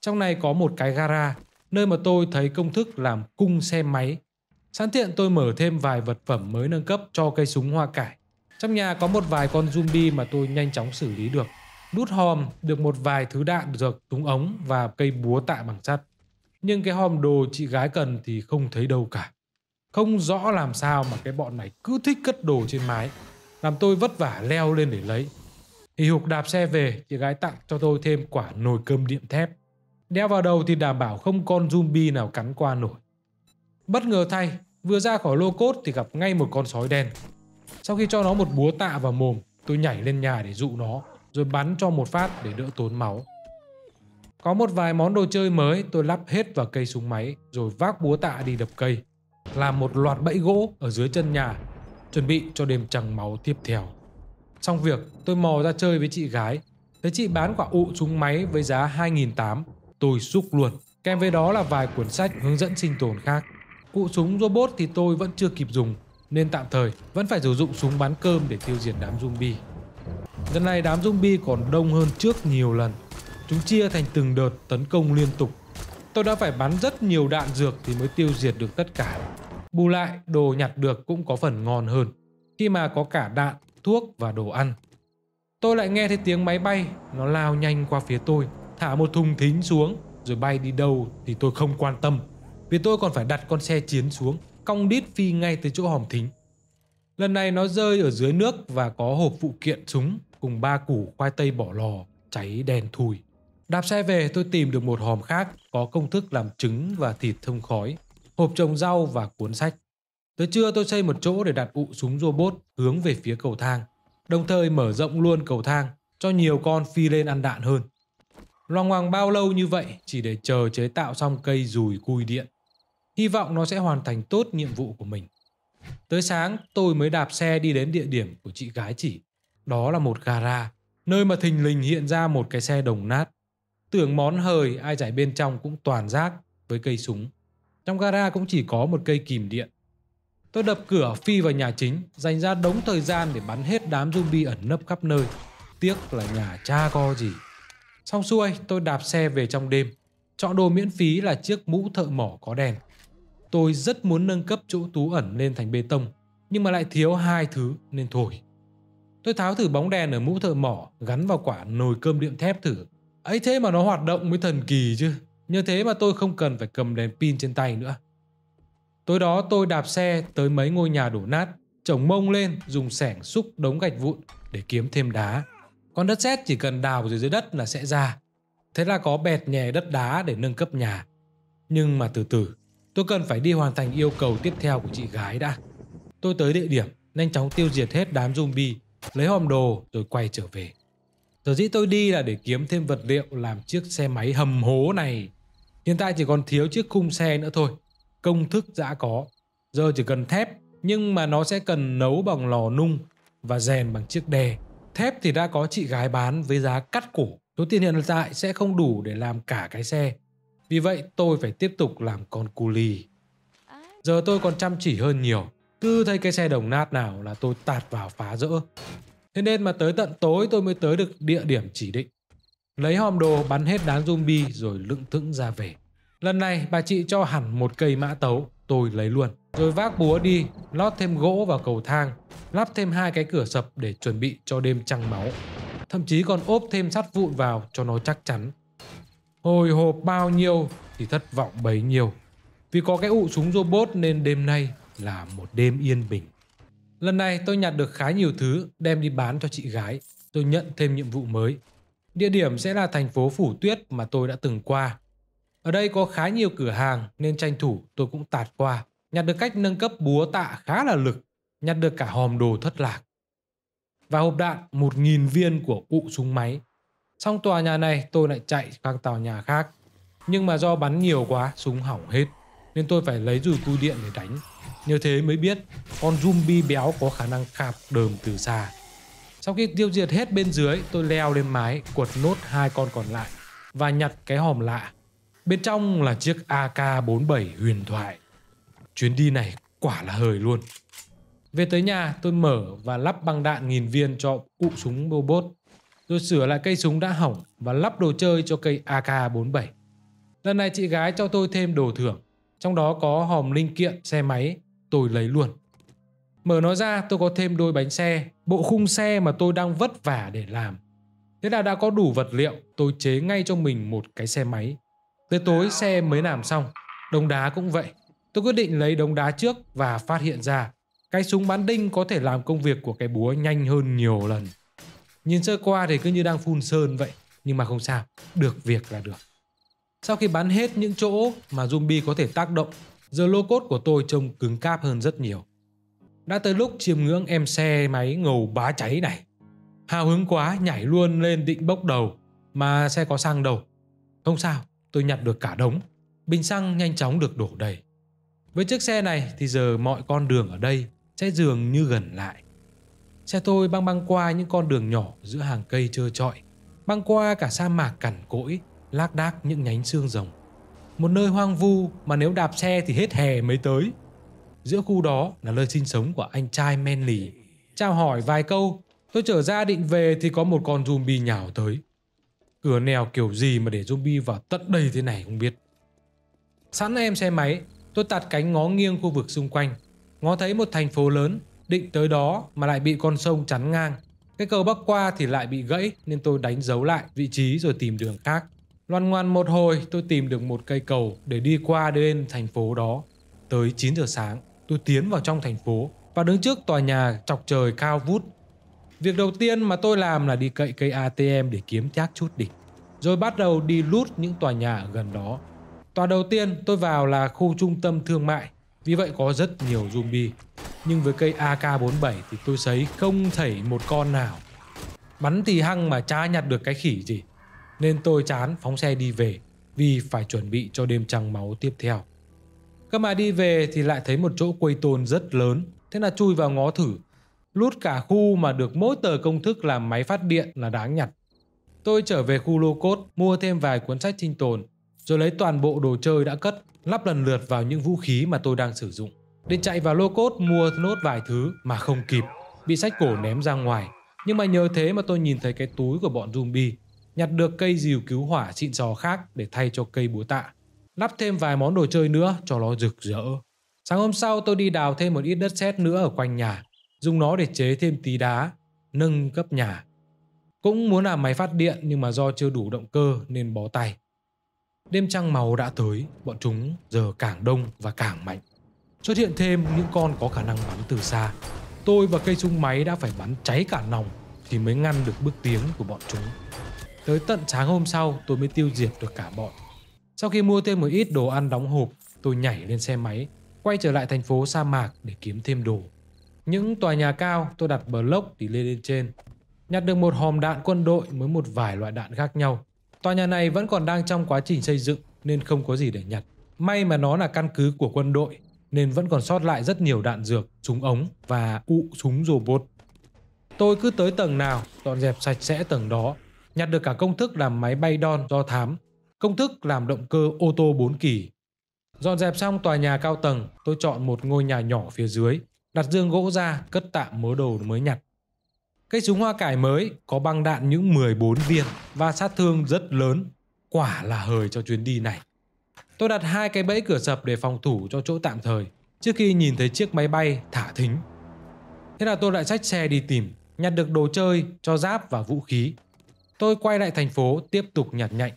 S1: Trong này có một cái gara, nơi mà tôi thấy công thức làm cung xe máy. Sẵn tiện tôi mở thêm vài vật phẩm mới nâng cấp cho cây súng hoa cải trong nhà có một vài con zombie mà tôi nhanh chóng xử lý được. Nút hòm được một vài thứ đạn dược túng ống và cây búa tạ bằng sắt. Nhưng cái hòm đồ chị gái cần thì không thấy đâu cả. Không rõ làm sao mà cái bọn này cứ thích cất đồ trên mái. Làm tôi vất vả leo lên để lấy. Hì hục đạp xe về, chị gái tặng cho tôi thêm quả nồi cơm điện thép. Đeo vào đầu thì đảm bảo không con zombie nào cắn qua nổi. Bất ngờ thay, vừa ra khỏi lô cốt thì gặp ngay một con sói đen. Sau khi cho nó một búa tạ vào mồm, tôi nhảy lên nhà để dụ nó, rồi bắn cho một phát để đỡ tốn máu. Có một vài món đồ chơi mới tôi lắp hết vào cây súng máy rồi vác búa tạ đi đập cây, làm một loạt bẫy gỗ ở dưới chân nhà, chuẩn bị cho đêm trằng máu tiếp theo. Xong việc, tôi mò ra chơi với chị gái, thấy chị bán quả ụ súng máy với giá 2.800, tôi xúc luôn, kèm với đó là vài cuốn sách hướng dẫn sinh tồn khác. Cụ súng robot thì tôi vẫn chưa kịp dùng, nên tạm thời vẫn phải sử dụng súng bắn cơm để tiêu diệt đám zombie. Lần này đám zombie còn đông hơn trước nhiều lần. Chúng chia thành từng đợt tấn công liên tục. Tôi đã phải bắn rất nhiều đạn dược thì mới tiêu diệt được tất cả. Bù lại, đồ nhặt được cũng có phần ngon hơn, khi mà có cả đạn, thuốc và đồ ăn. Tôi lại nghe thấy tiếng máy bay, nó lao nhanh qua phía tôi, thả một thùng thính xuống, rồi bay đi đâu thì tôi không quan tâm, vì tôi còn phải đặt con xe chiến xuống cong đít phi ngay tới chỗ hòm thính. Lần này nó rơi ở dưới nước và có hộp phụ kiện súng cùng ba củ khoai tây bỏ lò, cháy đèn thùi. Đạp xe về tôi tìm được một hòm khác có công thức làm trứng và thịt thông khói, hộp trồng rau và cuốn sách. Tới trưa tôi xây một chỗ để đặt ụ súng robot hướng về phía cầu thang, đồng thời mở rộng luôn cầu thang cho nhiều con phi lên ăn đạn hơn. Loang ngoang bao lâu như vậy chỉ để chờ chế tạo xong cây rùi cùi điện hy vọng nó sẽ hoàn thành tốt nhiệm vụ của mình. Tới sáng, tôi mới đạp xe đi đến địa điểm của chị gái chỉ. Đó là một gara, nơi mà thình lình hiện ra một cái xe đồng nát. Tưởng món hời ai giải bên trong cũng toàn rác với cây súng. Trong gara cũng chỉ có một cây kìm điện. Tôi đập cửa phi vào nhà chính, dành ra đống thời gian để bắn hết đám zombie ẩn nấp khắp nơi. Tiếc là nhà cha co gì. Xong xuôi, tôi đạp xe về trong đêm. Chọn đồ miễn phí là chiếc mũ thợ mỏ có đèn. Tôi rất muốn nâng cấp chỗ tú ẩn lên thành bê tông, nhưng mà lại thiếu hai thứ nên thôi. Tôi tháo thử bóng đèn ở mũ thợ mỏ gắn vào quả nồi cơm điện thép thử. ấy thế mà nó hoạt động mới thần kỳ chứ. Như thế mà tôi không cần phải cầm đèn pin trên tay nữa. Tối đó tôi đạp xe tới mấy ngôi nhà đổ nát, chồng mông lên dùng sẻng xúc đống gạch vụn để kiếm thêm đá. còn đất sét chỉ cần đào dưới dưới đất là sẽ ra. Thế là có bẹt nhè đất đá để nâng cấp nhà. Nhưng mà từ từ, Tôi cần phải đi hoàn thành yêu cầu tiếp theo của chị gái đã. Tôi tới địa điểm, nhanh chóng tiêu diệt hết đám zombie, lấy hòm đồ rồi quay trở về. Sở dĩ tôi đi là để kiếm thêm vật liệu làm chiếc xe máy hầm hố này. Hiện tại chỉ còn thiếu chiếc khung xe nữa thôi. Công thức đã có. Giờ chỉ cần thép, nhưng mà nó sẽ cần nấu bằng lò nung và rèn bằng chiếc đè. Thép thì đã có chị gái bán với giá cắt cổ. Số tiền hiện tại sẽ không đủ để làm cả cái xe. Vì vậy tôi phải tiếp tục làm con cu ly. Giờ tôi còn chăm chỉ hơn nhiều. Cứ thấy cái xe đồng nát nào là tôi tạt vào phá rỡ. Thế nên mà tới tận tối tôi mới tới được địa điểm chỉ định. Lấy hòm đồ bắn hết đám zombie rồi lững thững ra về. Lần này bà chị cho hẳn một cây mã tấu, tôi lấy luôn. Rồi vác búa đi, lót thêm gỗ vào cầu thang, lắp thêm hai cái cửa sập để chuẩn bị cho đêm trăng máu. Thậm chí còn ốp thêm sắt vụn vào cho nó chắc chắn. Hồi hộp bao nhiêu thì thất vọng bấy nhiêu. Vì có cái ụ súng robot nên đêm nay là một đêm yên bình. Lần này tôi nhặt được khá nhiều thứ đem đi bán cho chị gái. Tôi nhận thêm nhiệm vụ mới. Địa điểm sẽ là thành phố Phủ Tuyết mà tôi đã từng qua. Ở đây có khá nhiều cửa hàng nên tranh thủ tôi cũng tạt qua. Nhặt được cách nâng cấp búa tạ khá là lực. Nhặt được cả hòm đồ thất lạc. Và hộp đạn 1.000 viên của cụ súng máy Xong tòa nhà này tôi lại chạy sang tòa nhà khác. Nhưng mà do bắn nhiều quá, súng hỏng hết. Nên tôi phải lấy dùi cui điện để đánh. Như thế mới biết con zombie béo có khả năng khạp đờm từ xa. Sau khi tiêu diệt hết bên dưới, tôi leo lên mái, quật nốt hai con còn lại và nhặt cái hòm lạ. Bên trong là chiếc AK-47 huyền thoại. Chuyến đi này quả là hời luôn. Về tới nhà, tôi mở và lắp băng đạn nghìn viên cho cụ súng robot rồi sửa lại cây súng đã hỏng và lắp đồ chơi cho cây AK-47. Lần này chị gái cho tôi thêm đồ thưởng, trong đó có hòm linh kiện xe máy, tôi lấy luôn. Mở nó ra tôi có thêm đôi bánh xe, bộ khung xe mà tôi đang vất vả để làm. Thế là đã có đủ vật liệu, tôi chế ngay cho mình một cái xe máy. Tới tối xe mới làm xong, đống đá cũng vậy. Tôi quyết định lấy đống đá trước và phát hiện ra cái súng bắn đinh có thể làm công việc của cái búa nhanh hơn nhiều lần. Nhìn sơ qua thì cứ như đang phun sơn vậy, nhưng mà không sao, được việc là được. Sau khi bắn hết những chỗ mà zombie có thể tác động, giờ lô cốt của tôi trông cứng cáp hơn rất nhiều. Đã tới lúc chiêm ngưỡng em xe máy ngầu bá cháy này. Hào hứng quá nhảy luôn lên định bốc đầu mà xe có xăng đâu. Không sao, tôi nhặt được cả đống. Bình xăng nhanh chóng được đổ đầy. Với chiếc xe này thì giờ mọi con đường ở đây sẽ dường như gần lại. Xe tôi băng băng qua những con đường nhỏ giữa hàng cây trơ trọi, băng qua cả sa mạc cằn cỗi, lác đác những nhánh xương rồng. Một nơi hoang vu mà nếu đạp xe thì hết hè mới tới. Giữa khu đó là nơi sinh sống của anh trai men lì. Chào hỏi vài câu, tôi trở ra định về thì có một con zombie nhào tới. Cửa nèo kiểu gì mà để zombie vào tận đây thế này không biết. Sẵn em xe máy, tôi tạt cánh ngó nghiêng khu vực xung quanh, ngó thấy một thành phố lớn định tới đó mà lại bị con sông chắn ngang. Cái cầu bắc qua thì lại bị gãy nên tôi đánh dấu lại vị trí rồi tìm đường khác. Loan ngoan một hồi tôi tìm được một cây cầu để đi qua đến thành phố đó. Tới 9 giờ sáng tôi tiến vào trong thành phố và đứng trước tòa nhà chọc trời cao vút. Việc đầu tiên mà tôi làm là đi cậy cây ATM để kiếm chắc chút đỉnh. Rồi bắt đầu đi lút những tòa nhà ở gần đó. Tòa đầu tiên tôi vào là khu trung tâm thương mại vì vậy có rất nhiều zombie. Nhưng với cây AK-47 thì tôi thấy không thảy một con nào. Bắn thì hăng mà chả nhặt được cái khỉ gì. Nên tôi chán phóng xe đi về vì phải chuẩn bị cho đêm trăng máu tiếp theo. Cơ mà đi về thì lại thấy một chỗ quây tôn rất lớn, thế là chui vào ngó thử. Lút cả khu mà được mỗi tờ công thức làm máy phát điện là đáng nhặt. Tôi trở về khu lô cốt, mua thêm vài cuốn sách sinh tồn, rồi lấy toàn bộ đồ chơi đã cất lắp lần lượt vào những vũ khí mà tôi đang sử dụng. Định chạy vào lô cốt mua nốt vài thứ mà không kịp, bị sách cổ ném ra ngoài. Nhưng mà nhờ thế mà tôi nhìn thấy cái túi của bọn zombie, nhặt được cây dìu cứu hỏa xịn sò khác để thay cho cây búa tạ. Lắp thêm vài món đồ chơi nữa cho nó rực rỡ. Sáng hôm sau tôi đi đào thêm một ít đất sét nữa ở quanh nhà, dùng nó để chế thêm tí đá, nâng cấp nhà. Cũng muốn làm máy phát điện nhưng mà do chưa đủ động cơ nên bó tay. Đêm trăng màu đã tới, bọn chúng giờ càng đông và càng mạnh. Xuất hiện thêm những con có khả năng bắn từ xa. Tôi và cây súng máy đã phải bắn cháy cả nòng thì mới ngăn được bước tiến của bọn chúng. Tới tận sáng hôm sau tôi mới tiêu diệt được cả bọn. Sau khi mua thêm một ít đồ ăn đóng hộp, tôi nhảy lên xe máy, quay trở lại thành phố sa mạc để kiếm thêm đồ. Những tòa nhà cao tôi đặt block thì lên lên trên. Nhặt được một hòm đạn quân đội với một vài loại đạn khác nhau. Tòa nhà này vẫn còn đang trong quá trình xây dựng nên không có gì để nhặt. May mà nó là căn cứ của quân đội nên vẫn còn sót lại rất nhiều đạn dược, súng ống và ụ súng robot. Tôi cứ tới tầng nào, dọn dẹp sạch sẽ tầng đó, nhặt được cả công thức làm máy bay đon do thám, công thức làm động cơ ô tô 4 kỳ. Dọn dẹp xong tòa nhà cao tầng, tôi chọn một ngôi nhà nhỏ phía dưới, đặt dương gỗ ra, cất tạm mớ đồ mới nhặt. Cây súng hoa cải mới có băng đạn những 14 viên và sát thương rất lớn, quả là hời cho chuyến đi này. Tôi đặt hai cái bẫy cửa sập để phòng thủ cho chỗ tạm thời trước khi nhìn thấy chiếc máy bay thả thính. Thế là tôi lại xách xe đi tìm, nhặt được đồ chơi cho giáp và vũ khí. Tôi quay lại thành phố tiếp tục nhặt nhạnh.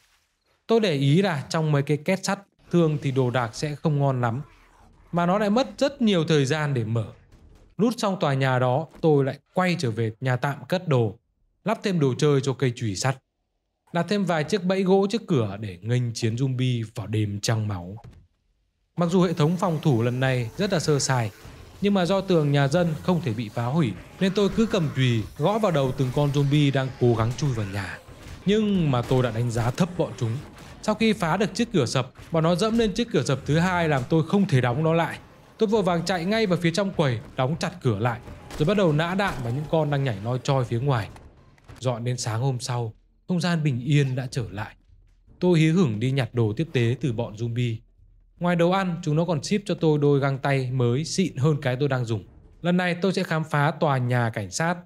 S1: Tôi để ý là trong mấy cái két sắt thường thì đồ đạc sẽ không ngon lắm mà nó lại mất rất nhiều thời gian để mở. Nút xong tòa nhà đó, tôi lại quay trở về nhà tạm cất đồ, lắp thêm đồ chơi cho cây chùy sắt. Đặt thêm vài chiếc bẫy gỗ trước cửa để nghênh chiến zombie vào đêm trăng máu. Mặc dù hệ thống phòng thủ lần này rất là sơ sài, nhưng mà do tường nhà dân không thể bị phá hủy nên tôi cứ cầm chùy gõ vào đầu từng con zombie đang cố gắng chui vào nhà. Nhưng mà tôi đã đánh giá thấp bọn chúng. Sau khi phá được chiếc cửa sập, bọn nó dẫm lên chiếc cửa sập thứ hai làm tôi không thể đóng nó lại. Tôi vội vàng chạy ngay vào phía trong quầy, đóng chặt cửa lại, rồi bắt đầu nã đạn vào những con đang nhảy loi choi phía ngoài. Dọn đến sáng hôm sau, không gian bình yên đã trở lại. Tôi hí hửng đi nhặt đồ tiếp tế từ bọn zombie. Ngoài đầu ăn, chúng nó còn ship cho tôi đôi găng tay mới xịn hơn cái tôi đang dùng. Lần này tôi sẽ khám phá tòa nhà cảnh sát.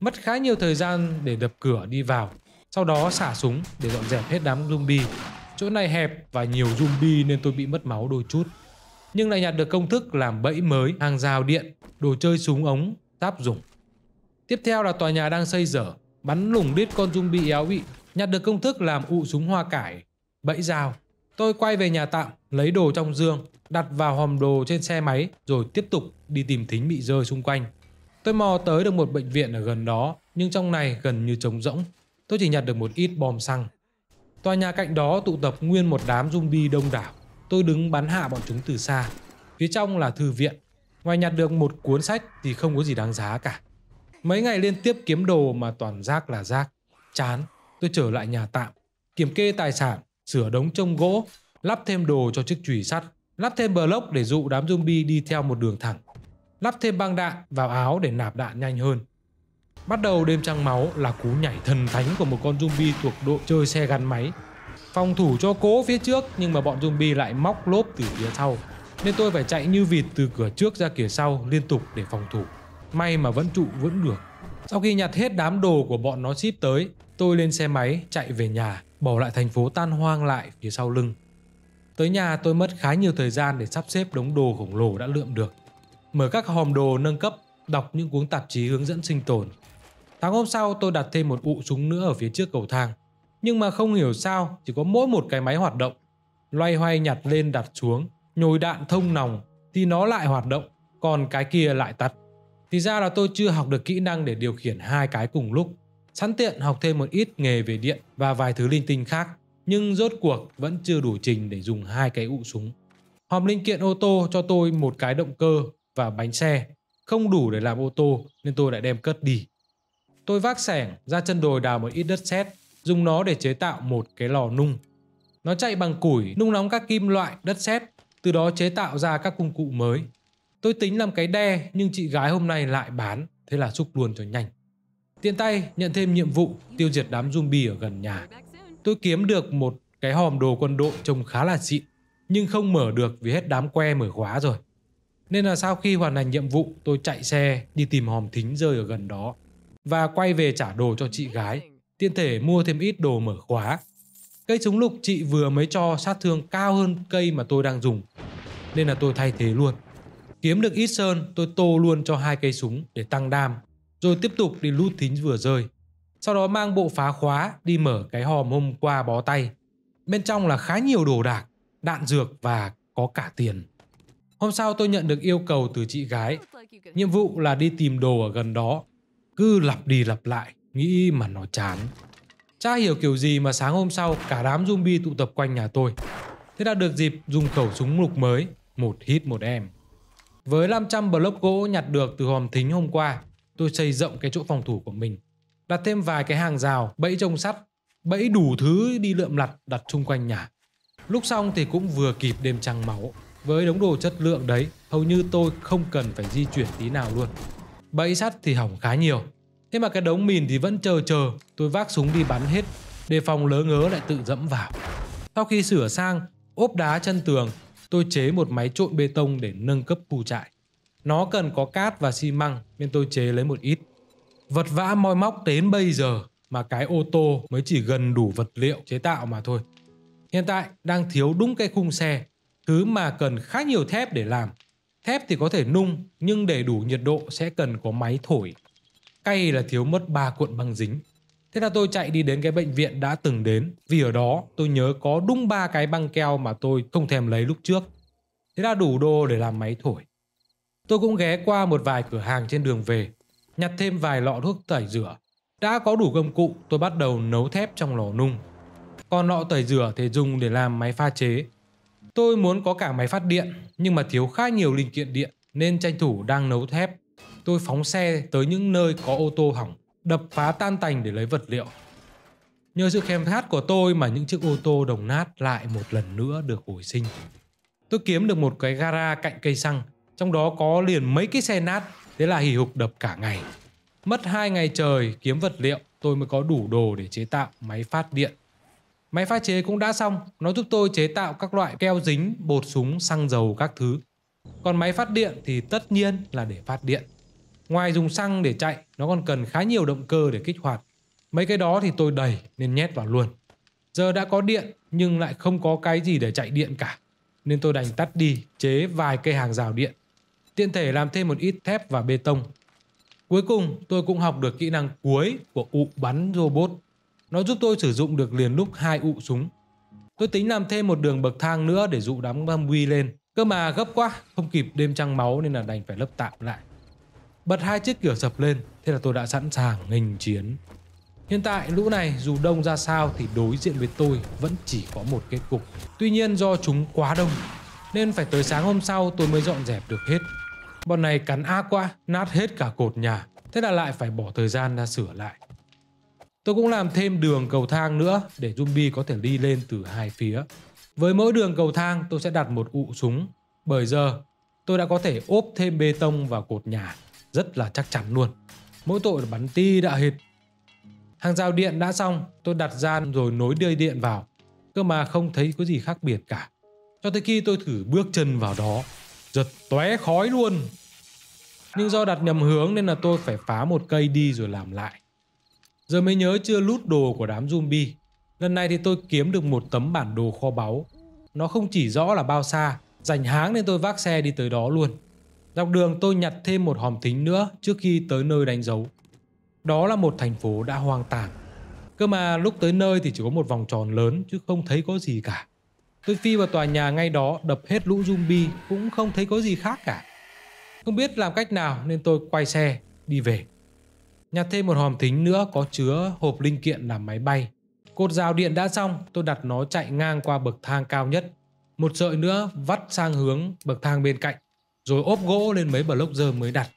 S1: Mất khá nhiều thời gian để đập cửa đi vào, sau đó xả súng để dọn dẹp hết đám zombie. Chỗ này hẹp và nhiều zombie nên tôi bị mất máu đôi chút nhưng lại nhặt được công thức làm bẫy mới, hàng rào điện, đồ chơi súng ống, táp dùng. Tiếp theo là tòa nhà đang xây dở, bắn lủng đít con bị éo bị, nhặt được công thức làm ụ súng hoa cải, bẫy dao. Tôi quay về nhà tạm, lấy đồ trong giường đặt vào hòm đồ trên xe máy rồi tiếp tục đi tìm thính bị rơi xung quanh. Tôi mò tới được một bệnh viện ở gần đó, nhưng trong này gần như trống rỗng. Tôi chỉ nhặt được một ít bom xăng. Tòa nhà cạnh đó tụ tập nguyên một đám zombie đông đảo. Tôi đứng bắn hạ bọn chúng từ xa. Phía trong là thư viện. Ngoài nhặt được một cuốn sách thì không có gì đáng giá cả. Mấy ngày liên tiếp kiếm đồ mà toàn rác là rác. Chán, tôi trở lại nhà tạm. Kiểm kê tài sản, sửa đống trông gỗ, lắp thêm đồ cho chiếc chùy sắt, lắp thêm bờ lốc để dụ đám zombie đi theo một đường thẳng. Lắp thêm băng đạn vào áo để nạp đạn nhanh hơn. Bắt đầu đêm trăng máu là cú nhảy thần thánh của một con zombie thuộc đội chơi xe gắn máy Phòng thủ cho cố phía trước nhưng mà bọn zombie lại móc lốp từ phía sau. Nên tôi phải chạy như vịt từ cửa trước ra cửa sau liên tục để phòng thủ. May mà vẫn trụ vẫn được. Sau khi nhặt hết đám đồ của bọn nó ship tới, tôi lên xe máy chạy về nhà, bỏ lại thành phố tan hoang lại phía sau lưng. Tới nhà tôi mất khá nhiều thời gian để sắp xếp đống đồ khổng lồ đã lượm được. Mở các hòm đồ nâng cấp, đọc những cuốn tạp chí hướng dẫn sinh tồn. Tháng hôm sau tôi đặt thêm một ụ súng nữa ở phía trước cầu thang nhưng mà không hiểu sao chỉ có mỗi một cái máy hoạt động. Loay hoay nhặt lên đặt xuống, nhồi đạn thông nòng thì nó lại hoạt động, còn cái kia lại tắt. Thì ra là tôi chưa học được kỹ năng để điều khiển hai cái cùng lúc. Sẵn tiện học thêm một ít nghề về điện và vài thứ linh tinh khác, nhưng rốt cuộc vẫn chưa đủ trình để dùng hai cái ụ súng. Hòm linh kiện ô tô cho tôi một cái động cơ và bánh xe, không đủ để làm ô tô nên tôi lại đem cất đi. Tôi vác sẻng ra chân đồi đào một ít đất sét dùng nó để chế tạo một cái lò nung. Nó chạy bằng củi, nung nóng các kim loại, đất sét, từ đó chế tạo ra các công cụ mới. Tôi tính làm cái đe nhưng chị gái hôm nay lại bán, thế là xúc luôn cho nhanh. Tiện tay nhận thêm nhiệm vụ tiêu diệt đám zombie ở gần nhà. Tôi kiếm được một cái hòm đồ quân đội trông khá là xịn, nhưng không mở được vì hết đám que mở khóa rồi. Nên là sau khi hoàn thành nhiệm vụ, tôi chạy xe đi tìm hòm thính rơi ở gần đó và quay về trả đồ cho chị gái Tiên thể mua thêm ít đồ mở khóa. Cây súng lục chị vừa mới cho sát thương cao hơn cây mà tôi đang dùng. Nên là tôi thay thế luôn. Kiếm được ít sơn, tôi tô luôn cho hai cây súng để tăng đam. Rồi tiếp tục đi lút thính vừa rơi. Sau đó mang bộ phá khóa đi mở cái hòm hôm qua bó tay. Bên trong là khá nhiều đồ đạc, đạn dược và có cả tiền. Hôm sau tôi nhận được yêu cầu từ chị gái. Nhiệm vụ là đi tìm đồ ở gần đó. Cứ lặp đi lặp lại. Nghĩ mà nó chán. Cha hiểu kiểu gì mà sáng hôm sau cả đám zombie tụ tập quanh nhà tôi. Thế đã được dịp dùng khẩu súng lục mới, một hit một em. Với 500 block gỗ nhặt được từ hòm thính hôm qua, tôi xây rộng cái chỗ phòng thủ của mình. Đặt thêm vài cái hàng rào, bẫy trông sắt, bẫy đủ thứ đi lượm lặt đặt xung quanh nhà. Lúc xong thì cũng vừa kịp đêm trăng máu. Với đống đồ chất lượng đấy, hầu như tôi không cần phải di chuyển tí nào luôn. Bẫy sắt thì hỏng khá nhiều, Thế mà cái đống mìn thì vẫn chờ chờ, tôi vác súng đi bắn hết, đề phòng lỡ ngớ lại tự dẫm vào. Sau khi sửa sang, ốp đá chân tường, tôi chế một máy trộn bê tông để nâng cấp khu trại. Nó cần có cát và xi măng nên tôi chế lấy một ít. Vật vã moi móc đến bây giờ mà cái ô tô mới chỉ gần đủ vật liệu chế tạo mà thôi. Hiện tại đang thiếu đúng cái khung xe, thứ mà cần khá nhiều thép để làm. Thép thì có thể nung nhưng để đủ nhiệt độ sẽ cần có máy thổi cay là thiếu mất 3 cuộn băng dính. Thế là tôi chạy đi đến cái bệnh viện đã từng đến vì ở đó tôi nhớ có đúng ba cái băng keo mà tôi không thèm lấy lúc trước. Thế là đủ đô để làm máy thổi. Tôi cũng ghé qua một vài cửa hàng trên đường về, nhặt thêm vài lọ thuốc tẩy rửa. Đã có đủ công cụ, tôi bắt đầu nấu thép trong lò nung. Còn lọ tẩy rửa thì dùng để làm máy pha chế. Tôi muốn có cả máy phát điện, nhưng mà thiếu khá nhiều linh kiện điện nên tranh thủ đang nấu thép tôi phóng xe tới những nơi có ô tô hỏng, đập phá tan tành để lấy vật liệu. Nhờ sự khen hát của tôi mà những chiếc ô tô đồng nát lại một lần nữa được hồi sinh. Tôi kiếm được một cái gara cạnh cây xăng, trong đó có liền mấy cái xe nát, thế là hì hục đập cả ngày. Mất 2 ngày trời kiếm vật liệu, tôi mới có đủ đồ để chế tạo máy phát điện. Máy pha chế cũng đã xong, nó giúp tôi chế tạo các loại keo dính, bột súng, xăng dầu các thứ. Còn máy phát điện thì tất nhiên là để phát điện. Ngoài dùng xăng để chạy, nó còn cần khá nhiều động cơ để kích hoạt. Mấy cái đó thì tôi đầy nên nhét vào luôn. Giờ đã có điện nhưng lại không có cái gì để chạy điện cả. Nên tôi đành tắt đi, chế vài cây hàng rào điện. Tiện thể làm thêm một ít thép và bê tông. Cuối cùng tôi cũng học được kỹ năng cuối của ụ bắn robot. Nó giúp tôi sử dụng được liền lúc hai ụ súng. Tôi tính làm thêm một đường bậc thang nữa để dụ đám bambi lên. Cơ mà gấp quá, không kịp đêm trăng máu nên là đành phải lấp tạm lại bật hai chiếc cửa sập lên, thế là tôi đã sẵn sàng nghênh chiến. Hiện tại lũ này dù đông ra sao thì đối diện với tôi vẫn chỉ có một kết cục. Tuy nhiên do chúng quá đông nên phải tới sáng hôm sau tôi mới dọn dẹp được hết. Bọn này cắn a qua, nát hết cả cột nhà, thế là lại phải bỏ thời gian ra sửa lại. Tôi cũng làm thêm đường cầu thang nữa để zombie có thể đi lên từ hai phía. Với mỗi đường cầu thang tôi sẽ đặt một ụ súng. Bởi giờ tôi đã có thể ốp thêm bê tông vào cột nhà rất là chắc chắn luôn. Mỗi tội là bắn ti đã hệt. Hàng rào điện đã xong, tôi đặt ra rồi nối dây điện vào. Cơ mà không thấy có gì khác biệt cả. Cho tới khi tôi thử bước chân vào đó, giật tóe khói luôn. Nhưng do đặt nhầm hướng nên là tôi phải phá một cây đi rồi làm lại. Giờ mới nhớ chưa lút đồ của đám zombie. Lần này thì tôi kiếm được một tấm bản đồ kho báu. Nó không chỉ rõ là bao xa, rảnh háng nên tôi vác xe đi tới đó luôn. Dọc đường tôi nhặt thêm một hòm thính nữa trước khi tới nơi đánh dấu. Đó là một thành phố đã hoang tàn. Cơ mà lúc tới nơi thì chỉ có một vòng tròn lớn chứ không thấy có gì cả. Tôi phi vào tòa nhà ngay đó đập hết lũ zombie cũng không thấy có gì khác cả. Không biết làm cách nào nên tôi quay xe đi về. Nhặt thêm một hòm thính nữa có chứa hộp linh kiện làm máy bay. Cột rào điện đã xong, tôi đặt nó chạy ngang qua bậc thang cao nhất. Một sợi nữa vắt sang hướng bậc thang bên cạnh rồi ốp gỗ lên mấy block dơ mới đặt.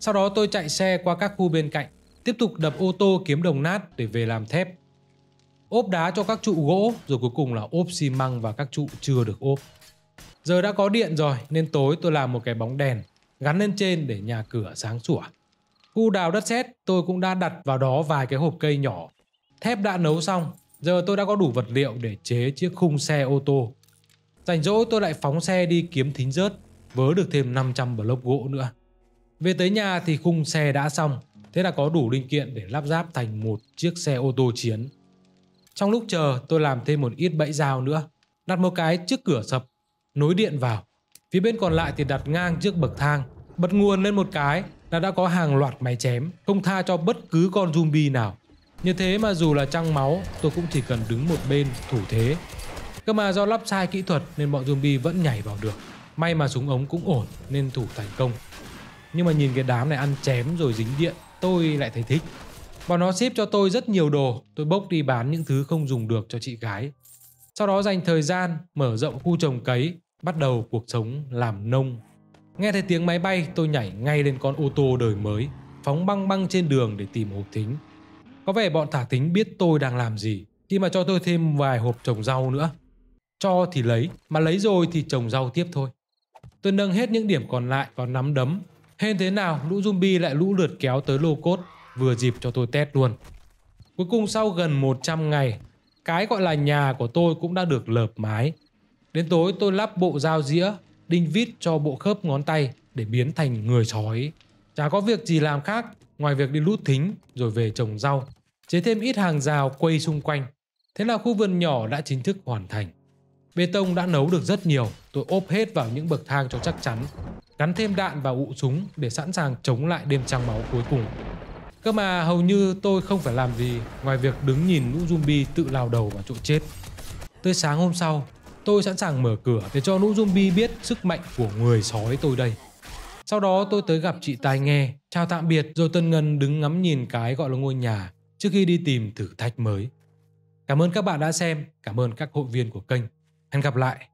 S1: Sau đó tôi chạy xe qua các khu bên cạnh, tiếp tục đập ô tô kiếm đồng nát để về làm thép. Ốp đá cho các trụ gỗ, rồi cuối cùng là ốp xi măng và các trụ chưa được ốp. Giờ đã có điện rồi nên tối tôi làm một cái bóng đèn gắn lên trên để nhà cửa sáng sủa. Khu đào đất sét tôi cũng đã đặt vào đó vài cái hộp cây nhỏ. Thép đã nấu xong, giờ tôi đã có đủ vật liệu để chế chiếc khung xe ô tô. Rảnh rỗi tôi lại phóng xe đi kiếm thính rớt vớ được thêm 500 block gỗ nữa. Về tới nhà thì khung xe đã xong, thế là có đủ linh kiện để lắp ráp thành một chiếc xe ô tô chiến. Trong lúc chờ, tôi làm thêm một ít bẫy dao nữa, đặt một cái trước cửa sập, nối điện vào. Phía bên còn lại thì đặt ngang trước bậc thang, bật nguồn lên một cái là đã có hàng loạt máy chém, không tha cho bất cứ con zombie nào. Như thế mà dù là trăng máu, tôi cũng chỉ cần đứng một bên thủ thế. Cơ mà do lắp sai kỹ thuật nên bọn zombie vẫn nhảy vào được. May mà súng ống cũng ổn nên thủ thành công. Nhưng mà nhìn cái đám này ăn chém rồi dính điện, tôi lại thấy thích. Bọn nó ship cho tôi rất nhiều đồ, tôi bốc đi bán những thứ không dùng được cho chị gái. Sau đó dành thời gian mở rộng khu trồng cấy, bắt đầu cuộc sống làm nông. Nghe thấy tiếng máy bay, tôi nhảy ngay lên con ô tô đời mới, phóng băng băng trên đường để tìm hộp thính. Có vẻ bọn thả thính biết tôi đang làm gì, khi mà cho tôi thêm vài hộp trồng rau nữa. Cho thì lấy, mà lấy rồi thì trồng rau tiếp thôi. Tôi nâng hết những điểm còn lại vào nắm đấm. Hên thế nào, lũ zombie lại lũ lượt kéo tới lô cốt, vừa dịp cho tôi test luôn. Cuối cùng sau gần 100 ngày, cái gọi là nhà của tôi cũng đã được lợp mái. Đến tối tôi lắp bộ dao dĩa, đinh vít cho bộ khớp ngón tay để biến thành người sói. Chả có việc gì làm khác ngoài việc đi lút thính rồi về trồng rau, chế thêm ít hàng rào quây xung quanh. Thế là khu vườn nhỏ đã chính thức hoàn thành. Bê tông đã nấu được rất nhiều, tôi ốp hết vào những bậc thang cho chắc chắn, gắn thêm đạn và ụ súng để sẵn sàng chống lại đêm trăng máu cuối cùng. Cơ mà hầu như tôi không phải làm gì ngoài việc đứng nhìn lũ zombie tự lao đầu vào chỗ chết. Tới sáng hôm sau, tôi sẵn sàng mở cửa để cho lũ zombie biết sức mạnh của người sói tôi đây. Sau đó tôi tới gặp chị tai nghe, chào tạm biệt rồi Tân Ngân đứng ngắm nhìn cái gọi là ngôi nhà trước khi đi tìm thử thách mới. Cảm ơn các bạn đã xem, cảm ơn các hội viên của kênh hẹn gặp lại